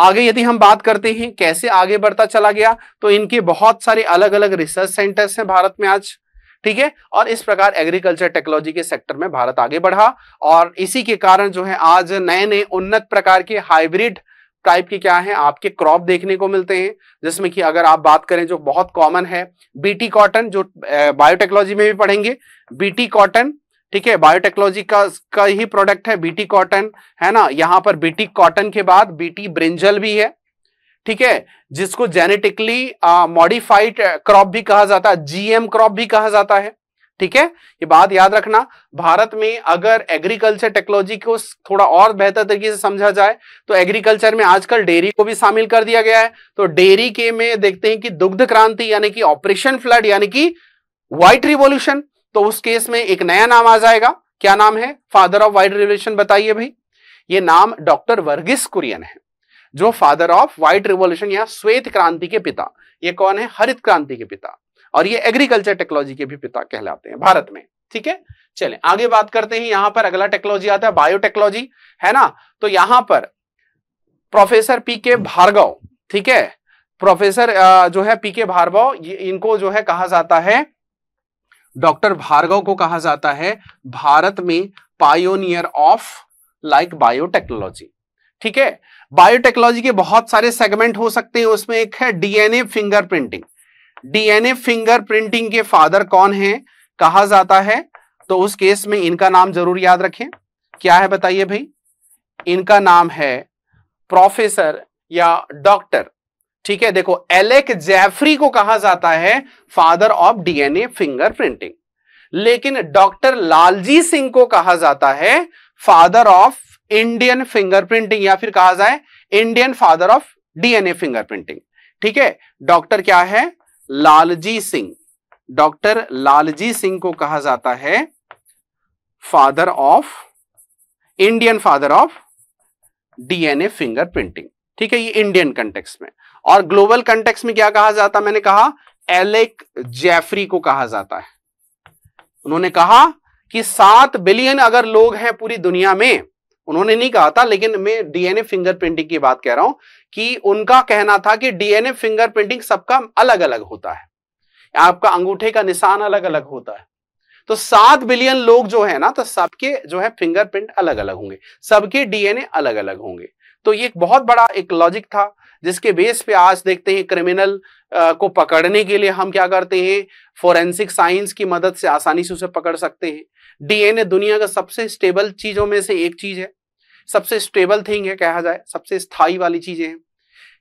आगे यदि हम बात करते हैं कैसे आगे बढ़ता चला गया तो इनके बहुत सारे अलग अलग रिसर्च सेंटर्स हैं भारत में आज ठीक है और इस प्रकार एग्रीकल्चर टेक्नोलॉजी के सेक्टर में भारत आगे बढ़ा और इसी के कारण जो है आज नए नए उन्नत प्रकार के हाइब्रिड टाइप के क्या है आपके क्रॉप देखने को मिलते हैं जिसमें कि अगर आप बात करें जो बहुत कॉमन है बीटी कॉटन जो बायोटेक्नोलॉजी में भी पढ़ेंगे बीटी कॉटन ठीक है बायोटेक्नोलॉजी का का ही प्रोडक्ट है बीटी कॉटन है ना यहाँ पर बीटी कॉटन के बाद बीटी ब्रिंजल भी है ठीक है जिसको जेनेटिकली मॉडिफाइड क्रॉप भी कहा जाता है जीएम क्रॉप भी कहा जाता है ठीक है ये बात याद रखना भारत में अगर एग्रीकल्चर टेक्नोलॉजी को थोड़ा और बेहतर तरीके से समझा जाए तो एग्रीकल्चर में आजकल डेयरी को भी शामिल कर दिया गया है तो डेयरी के में देखते हैं कि दुग्ध क्रांति यानी कि ऑपरेशन फ्लड यानी कि व्हाइट रिवोल्यूशन तो उस केस में एक नया नाम आ जाएगा क्या नाम है फादर ऑफ व्हाइट रिवोल्यूशन बताइए भाई ये नाम डॉक्टर वर्गिस कुरियन है जो फादर ऑफ व्हाइट रिवॉल्यूशन या श्वेत क्रांति के पिता ये कौन है हरित क्रांति के पिता और ये एग्रीकल्चर टेक्नोलॉजी के भी पिता कहलाते हैं भारत में ठीक है चले आगे बात करते हैं यहां पर अगला टेक्नोलॉजी आता है बायोटेक्नोलॉजी है ना तो यहां पर प्रोफेसर पी के भार्गव ठीक है प्रोफेसर जो है पी के भार्गव इनको जो है कहा जाता है डॉक्टर भार्गव को कहा जाता है भारत में पायोनियर ऑफ लाइक बायोटेक्नोलॉजी ठीक है बायोटेक्नोलॉजी के बहुत सारे सेगमेंट हो सकते हैं उसमें एक है डीएनए फिंगरप्रिंटिंग डीएनए फिंगरप्रिंटिंग के फादर कौन है कहा जाता है तो उस केस में इनका नाम जरूर याद रखें क्या है बताइए भाई इनका नाम है प्रोफेसर या डॉक्टर ठीक है देखो एलेक जैफरी को कहा जाता है फादर ऑफ डीएनए फिंगरप्रिंटिंग लेकिन डॉक्टर लालजी सिंह को कहा जाता है फादर ऑफ इंडियन फिंगरप्रिंटिंग या फिर कहा जाए Indian father of DNA fingerprinting ठीक है डॉक्टर क्या है लालजी सिंह डॉक्टर लालजी सिंह को कहा जाता है father of Indian father of DNA fingerprinting ठीक है ये इंडियन कंटेक्स में और ग्लोबल कंटेक्स में क्या कहा जाता मैंने कहा एलेक जेफरी को कहा जाता है उन्होंने कहा कि सात बिलियन अगर लोग हैं पूरी दुनिया में उन्होंने नहीं कहा था लेकिन मैं डीएनए फिंगरप्रिंटिंग की बात कह रहा हूं कि उनका कहना था कि डीएनए फिंगरप्रिंटिंग सबका अलग अलग होता है आपका अंगूठे का निशान अलग अलग होता है तो सात बिलियन लोग जो है ना तो सबके जो है फिंगरप्रिंट अलग अलग होंगे सबके डीएनए अलग अलग होंगे तो ये एक बहुत बड़ा एक लॉजिक था जिसके बेस पे आज देखते हैं क्रिमिनल को पकड़ने के लिए हम क्या करते हैं फोरेंसिक साइंस की मदद से आसानी से उसे पकड़ सकते हैं डीएनए दुनिया का सबसे स्टेबल चीजों में से एक चीज है सबसे स्टेबल थिंग है कहा जाए सबसे स्थायी वाली चीजें हैं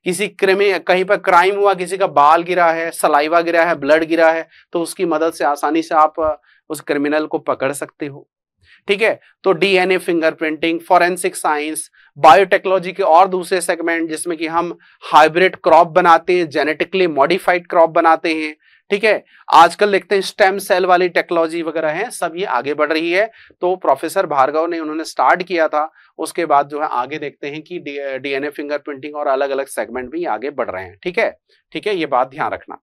किसी क्रिमे कहीं पर क्राइम हुआ किसी का बाल गिरा है सलाइवा गिरा है ब्लड गिरा है तो उसकी मदद से आसानी से आप उस क्रिमिनल को पकड़ सकते हो ठीक है तो DNA fingerprinting forensic science biotechnology के और दूसरे सेगमेंट जिसमें कि हम हाइब्रिड क्रॉप बनाते हैं जेनेटिकली मॉडिफाइड क्रॉप बनाते हैं ठीक है आजकल देखते हैं स्टेम सेल वाली टेक्नोलॉजी वगैरह है सब ये आगे बढ़ रही है तो प्रोफेसर भार्गव ने उन्होंने स्टार्ट किया था उसके बाद जो है आगे देखते हैं कि डीएनए फिंगरप्रिंटिंग और अलग अलग सेगमेंट भी आगे बढ़ रहे हैं ठीक है ठीक है ये बात ध्यान रखना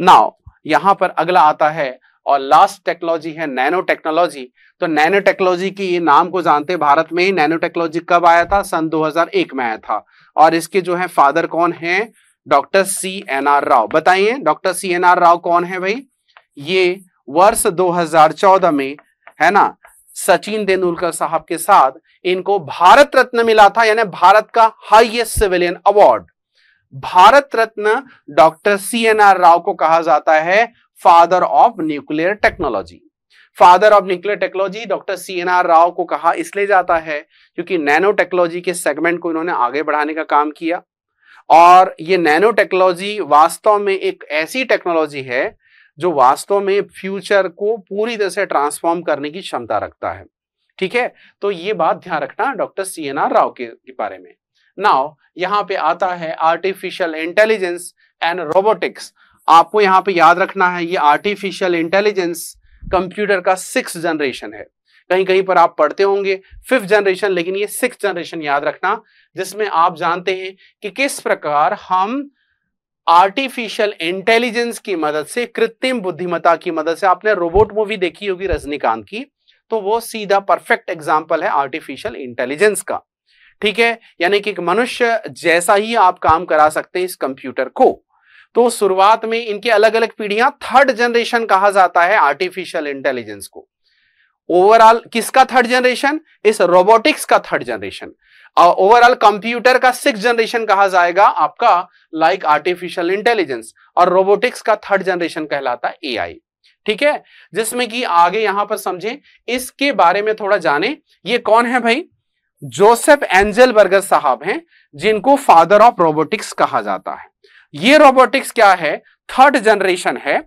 नाउ यहां पर अगला आता है और लास्ट टेक्नोलॉजी है नैनो टेक्नोलॉजी तो नैनो टेक्नोलॉजी की ये नाम को जानते भारत में ही नैनो टेक्नोलॉजी कब आया था सन 2001 में आया था और इसके जो है फादर कौन है doctor C N R Rao बताइए doctor C N R Rao कौन है भाई ये वर्ष 2014 में है ना सचिन तेंदुलकर साहब के साथ इनको भारत रत्न मिला था यानी भारत का highest civilian award Bharat Ratna doctor C N R Rao को कहा जाता है father of nuclear technology father of nuclear technology doctor C N R Rao को कहा इसलिए जाता है क्योंकि नैनो टेक्नोलॉजी के सेगमेंट को इन्होंने आगे बढ़ाने का काम किया और ये नैनो टेक्नोलॉजी वास्तव में एक ऐसी टेक्नोलॉजी है जो वास्तव में फ्यूचर को पूरी तरह से ट्रांसफॉर्म करने की क्षमता रखता है ठीक है तो ये बात ध्यान रखना doctor C N R Rao के, बारे में नाउ यहाँ पे आता है आर्टिफिशियल इंटेलिजेंस एंड रोबोटिक्स आपको यहाँ पे याद रखना है ये आर्टिफिशियल इंटेलिजेंस कंप्यूटर का सिक्स जनरेशन है कहीं कहीं पर आप पढ़ते होंगे फिफ्थ जनरेशन लेकिन ये सिक्स जनरेशन याद रखना जिसमें आप जानते हैं कि किस प्रकार हम आर्टिफिशियल इंटेलिजेंस की मदद से कृत्रिम बुद्धिमता की मदद से आपने रोबोट मूवी देखी होगी रजनीकांत की तो वो सीधा परफेक्ट एग्जाम्पल है आर्टिफिशियल इंटेलिजेंस का ठीक है यानी कि एक मनुष्य जैसा ही आप काम करा सकते हैं इस कंप्यूटर को तो शुरुआत में इनके अलग अलग पीढ़ियां थर्ड जनरेशन कहा जाता है आर्टिफिशियल इंटेलिजेंस को ओवरऑल किसका थर्ड जनरेशन इस रोबोटिक्स का थर्ड जनरेशन ओवरऑल कंप्यूटर का सिक्स जनरेशन कहा जाएगा आपका लाइक आर्टिफिशियल इंटेलिजेंस और रोबोटिक्स का थर्ड जनरेशन कहलाता है एआई ठीक है जिसमें कि आगे यहां पर समझे इसके बारे में थोड़ा जाने ये कौन है भाई जोसेफ एंजल बर्गर साहब हैं जिनको फादर ऑफ रोबोटिक्स कहा जाता है ये रोबोटिक्स क्या है थर्ड जनरेशन है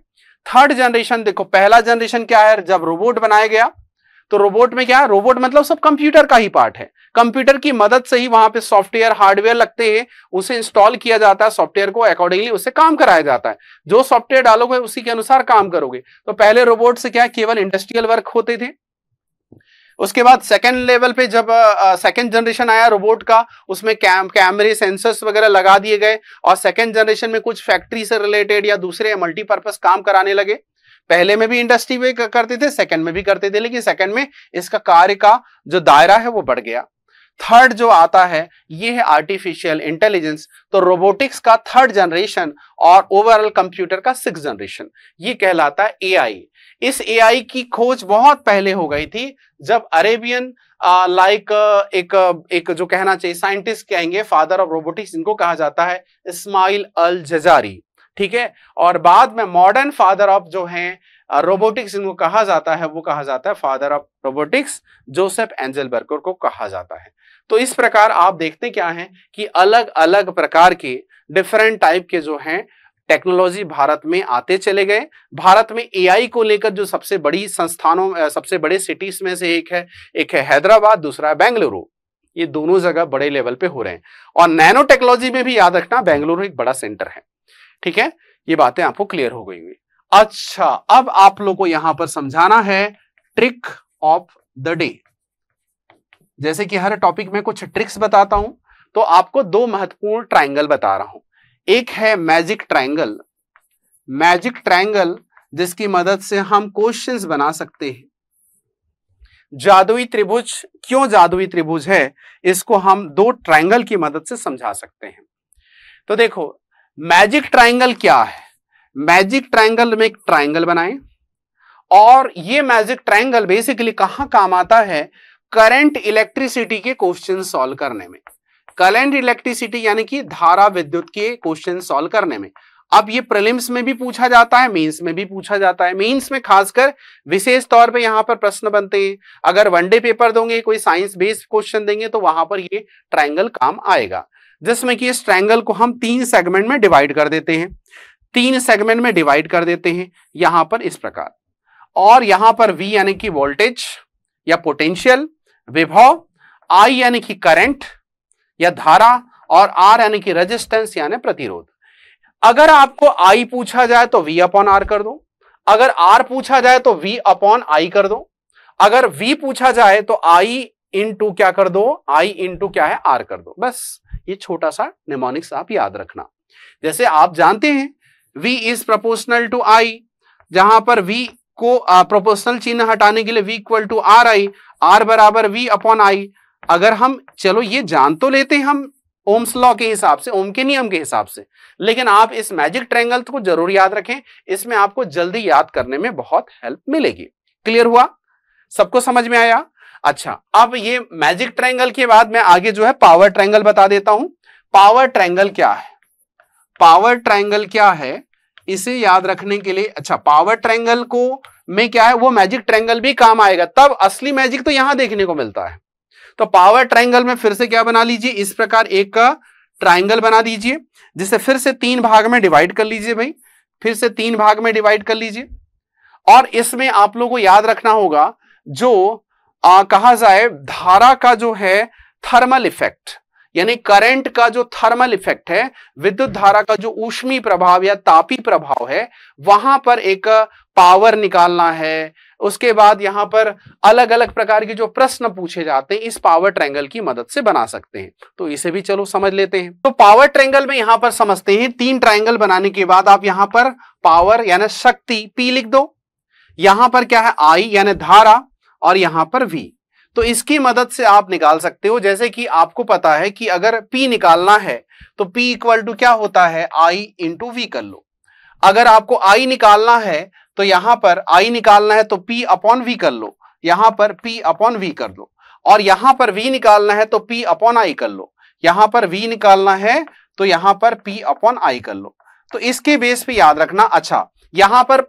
थर्ड जनरेशन देखो पहला जनरेशन क्या है जब रोबोट बनाया गया तो रोबोट में क्या है रोबोट मतलब सब कंप्यूटर का ही पार्ट है कंप्यूटर की मदद से ही वहां पे सॉफ्टवेयर हार्डवेयर लगते हैं उसे इंस्टॉल किया जाता है सॉफ्टवेयर को अकॉर्डिंगली उसे काम कराया जाता है जो सॉफ्टवेयर डालोगे उसी के अनुसार काम करोगे तो पहले रोबोट से क्या केवल इंडस्ट्रियल वर्क होते थे उसके बाद सेकेंड लेवल पे जब सेकंड जनरेशन आया रोबोट का उसमें कैम कैमरे सेंसर्स वगैरह लगा दिए गए और सेकेंड जनरेशन में कुछ फैक्ट्री से रिलेटेड या दूसरे मल्टीपर्पज काम कराने लगे पहले में भी इंडस्ट्री में करते थे सेकंड में भी करते थे लेकिन सेकंड में इसका कार्य का जो दायरा है वो बढ़ गया थर्ड जो आता है ये है आर्टिफिशियल इंटेलिजेंस तो रोबोटिक्स का थर्ड जनरेशन और ओवरऑल कंप्यूटर का सिक्स जनरेशन ये कहलाता है एआई इस एआई की खोज बहुत पहले हो गई थी जब अरेबियन लाइक एक एक जो कहना चाहिए साइंटिस्ट कहेंगे फादर ऑफ रोबोटिक्स इनको कहा जाता है इस्माइल अल जजारी ठीक है और बाद में मॉडर्न फादर ऑफ जो हैं रोबोटिक्स इनको कहा जाता है वो कहा जाता है father of robotics Joseph Engelberger को कहा जाता है तो इस प्रकार आप देखते क्या है कि अलग अलग प्रकार के डिफरेंट टाइप के जो हैं टेक्नोलॉजी भारत में आते चले गए भारत में एआई को लेकर जो सबसे बड़ी संस्थानों सबसे बड़े सिटीज में से एक है एक है हैदराबाद दूसरा है बेंगलुरु ये दोनों जगह बड़े लेवल पे हो रहे हैं और नैनो टेक्नोलॉजी में भी याद रखना बेंगलुरु एक बड़ा सेंटर है ठीक है ये बातें आपको क्लियर हो गई हुई अच्छा अब आप लोग को यहां पर समझाना है ट्रिक ऑफ द डे जैसे कि हर टॉपिक में कुछ ट्रिक्स बताता हूं तो आपको दो महत्वपूर्ण ट्राइंगल बता रहा हूं एक है मैजिक ट्रायंगल मैजिक ट्रायंगल जिसकी मदद से हम क्वेश्चंस बना सकते हैं जादुई त्रिभुज क्यों जादुई त्रिभुज है इसको हम दो ट्रायंगल की मदद से समझा सकते हैं तो देखो मैजिक ट्रायंगल क्या है मैजिक ट्रायंगल में एक ट्रायंगल बनाए और ये मैजिक ट्रायंगल बेसिकली कहां काम आता है करंट इलेक्ट्रिसिटी के क्वेश्चन सॉल्व करने में कलेंट इलेक्ट्रिसिटी यानी कि धारा विद्युत के क्वेश्चन सोल्व करने में अब ये प्रिलिम्स में भी पूछा जाता है मेंस में भी पूछा जाता है मेंस में खासकर विशेष तौर पे यहाँ पर प्रश्न बनते हैं अगर वनडे पेपर दोगे कोई साइंस बेस्ड क्वेश्चन देंगे तो वहां पर ये ट्रायंगल काम आएगा जिसमें कि इस ट्रायंगल को हम तीन सेगमेंट में डिवाइड कर देते हैं तीन सेगमेंट में डिवाइड कर देते हैं यहां पर इस प्रकार और यहां पर वी यानी कि वोल्टेज या पोटेंशियल विभव आई यानी कि करेंट या धारा और आर यानी कि रेजिस्टेंस यानी प्रतिरोध अगर आपको आई पूछा जाए तो वी अपॉन आर कर दो अगर आर पूछा जाए तो वी अपॉन आई कर दो अगर वी पूछा जाए तो आई इन टू क्या कर दो आई इन टू क्या है आर कर दो बस ये छोटा सा निमोनिक्स आप याद रखना जैसे आप जानते हैं V is proportional to I जहां पर वी को प्रोपोर्शनल चिन्ह हटाने के लिए V equal to R I R बराबर वी अपॉन आई अगर हम चलो ये जान तो लेते हैं हम ओम्स लॉ के हिसाब से ओम के नियम के हिसाब से लेकिन आप इस मैजिक ट्रेंगल को जरूर याद रखें इसमें आपको जल्दी याद करने में बहुत हेल्प मिलेगी क्लियर हुआ सबको समझ में आया अच्छा अब ये मैजिक ट्रेंगल के बाद मैं आगे जो है पावर ट्रेंगल बता देता हूं पावर ट्रेंगल क्या है पावर ट्रैंगल क्या है इसे याद रखने के लिए अच्छा पावर ट्रैंगल को में क्या है वो मैजिक ट्रैंगल भी काम आएगा तब असली मैजिक तो यहां देखने को मिलता है तो पावर ट्राइंगल में फिर से क्या बना लीजिए इस प्रकार एक का ट्राइंगल बना दीजिए जिसे फिर से तीन भाग में डिवाइड कर लीजिए भाई फिर से तीन भाग में डिवाइड कर लीजिए और इसमें आप लोगों को याद रखना होगा जो आ, कहा जाए धारा का जो है थर्मल इफेक्ट यानी करंट का जो थर्मल इफेक्ट है विद्युत धारा का जो ऊष्मी प्रभाव या तापी प्रभाव है वहां पर एक पावर निकालना है उसके बाद यहां पर अलग अलग प्रकार के जो प्रश्न पूछे जाते हैं इस पावर ट्रैंगल की मदद से बना सकते हैं तो इसे भी चलो समझ लेते हैं तो पावर ट्रैंगल में यहां पर समझते हैं तीन ट्रायंगल बनाने के बाद आप यहां पर पावर यानी शक्ति पी लिख दो यहां पर क्या है आई यानी धारा और यहां पर वी तो इसकी मदद से आप निकाल सकते हो जैसे कि आपको पता है कि अगर P निकालना है तो P इक्वल टू क्या होता है I इंटू वी कर लो अगर आपको I निकालना है तो यहां पर आई निकालना है तो पी अपॉन वी कर लो यहां पर पी अपॉन वी कर लो और यहां पर वी निकालना है तो पी अपॉन आई कर लो यहां पर वी निकालना है तो यहां पर पी अपॉन आई कर लो तो इसके बेस पे याद रखना अच्छा यहां पर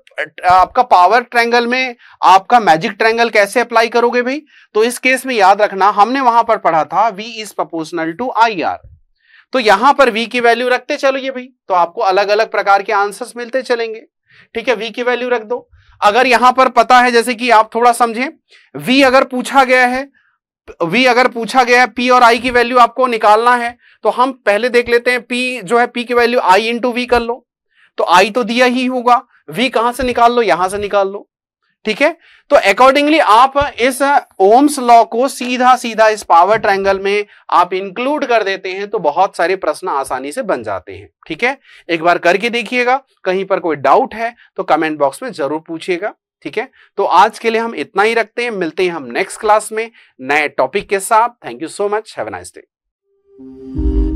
आपका पावर ट्रैंगल में आपका मैजिक ट्रैंगल कैसे अप्लाई करोगे भाई तो इस केस में याद रखना हमने वहां पर पढ़ा था V is proportional to I R तो यहां पर v की वैल्यू रखते चलो ये भाई तो आपको अलग अलग प्रकार के आंसर्स मिलते चलेंगे ठीक है वी की वैल्यू रख दो अगर यहां पर पता है जैसे कि आप थोड़ा समझें वी अगर पूछा गया है वी अगर पूछा गया है पी और आई की वैल्यू आपको निकालना है तो हम पहले देख लेते हैं पी जो है पी की वैल्यू आई इंटू वी कर लो तो आई तो दिया ही होगा वी कहां से निकाल लो यहां से निकाल लो ठीक है तो अकॉर्डिंगली आप इस ओम्स लॉ को सीधा सीधा इस पावर ट्रायंगल में आप इंक्लूड कर देते हैं तो बहुत सारे प्रश्न आसानी से बन जाते हैं ठीक है एक बार करके देखिएगा कहीं पर कोई डाउट है तो कमेंट बॉक्स में जरूर पूछिएगा ठीक है तो आज के लिए हम इतना ही रखते हैं मिलते हैं हम नेक्स्ट क्लास में नए टॉपिक के साथ thank you so much have nice day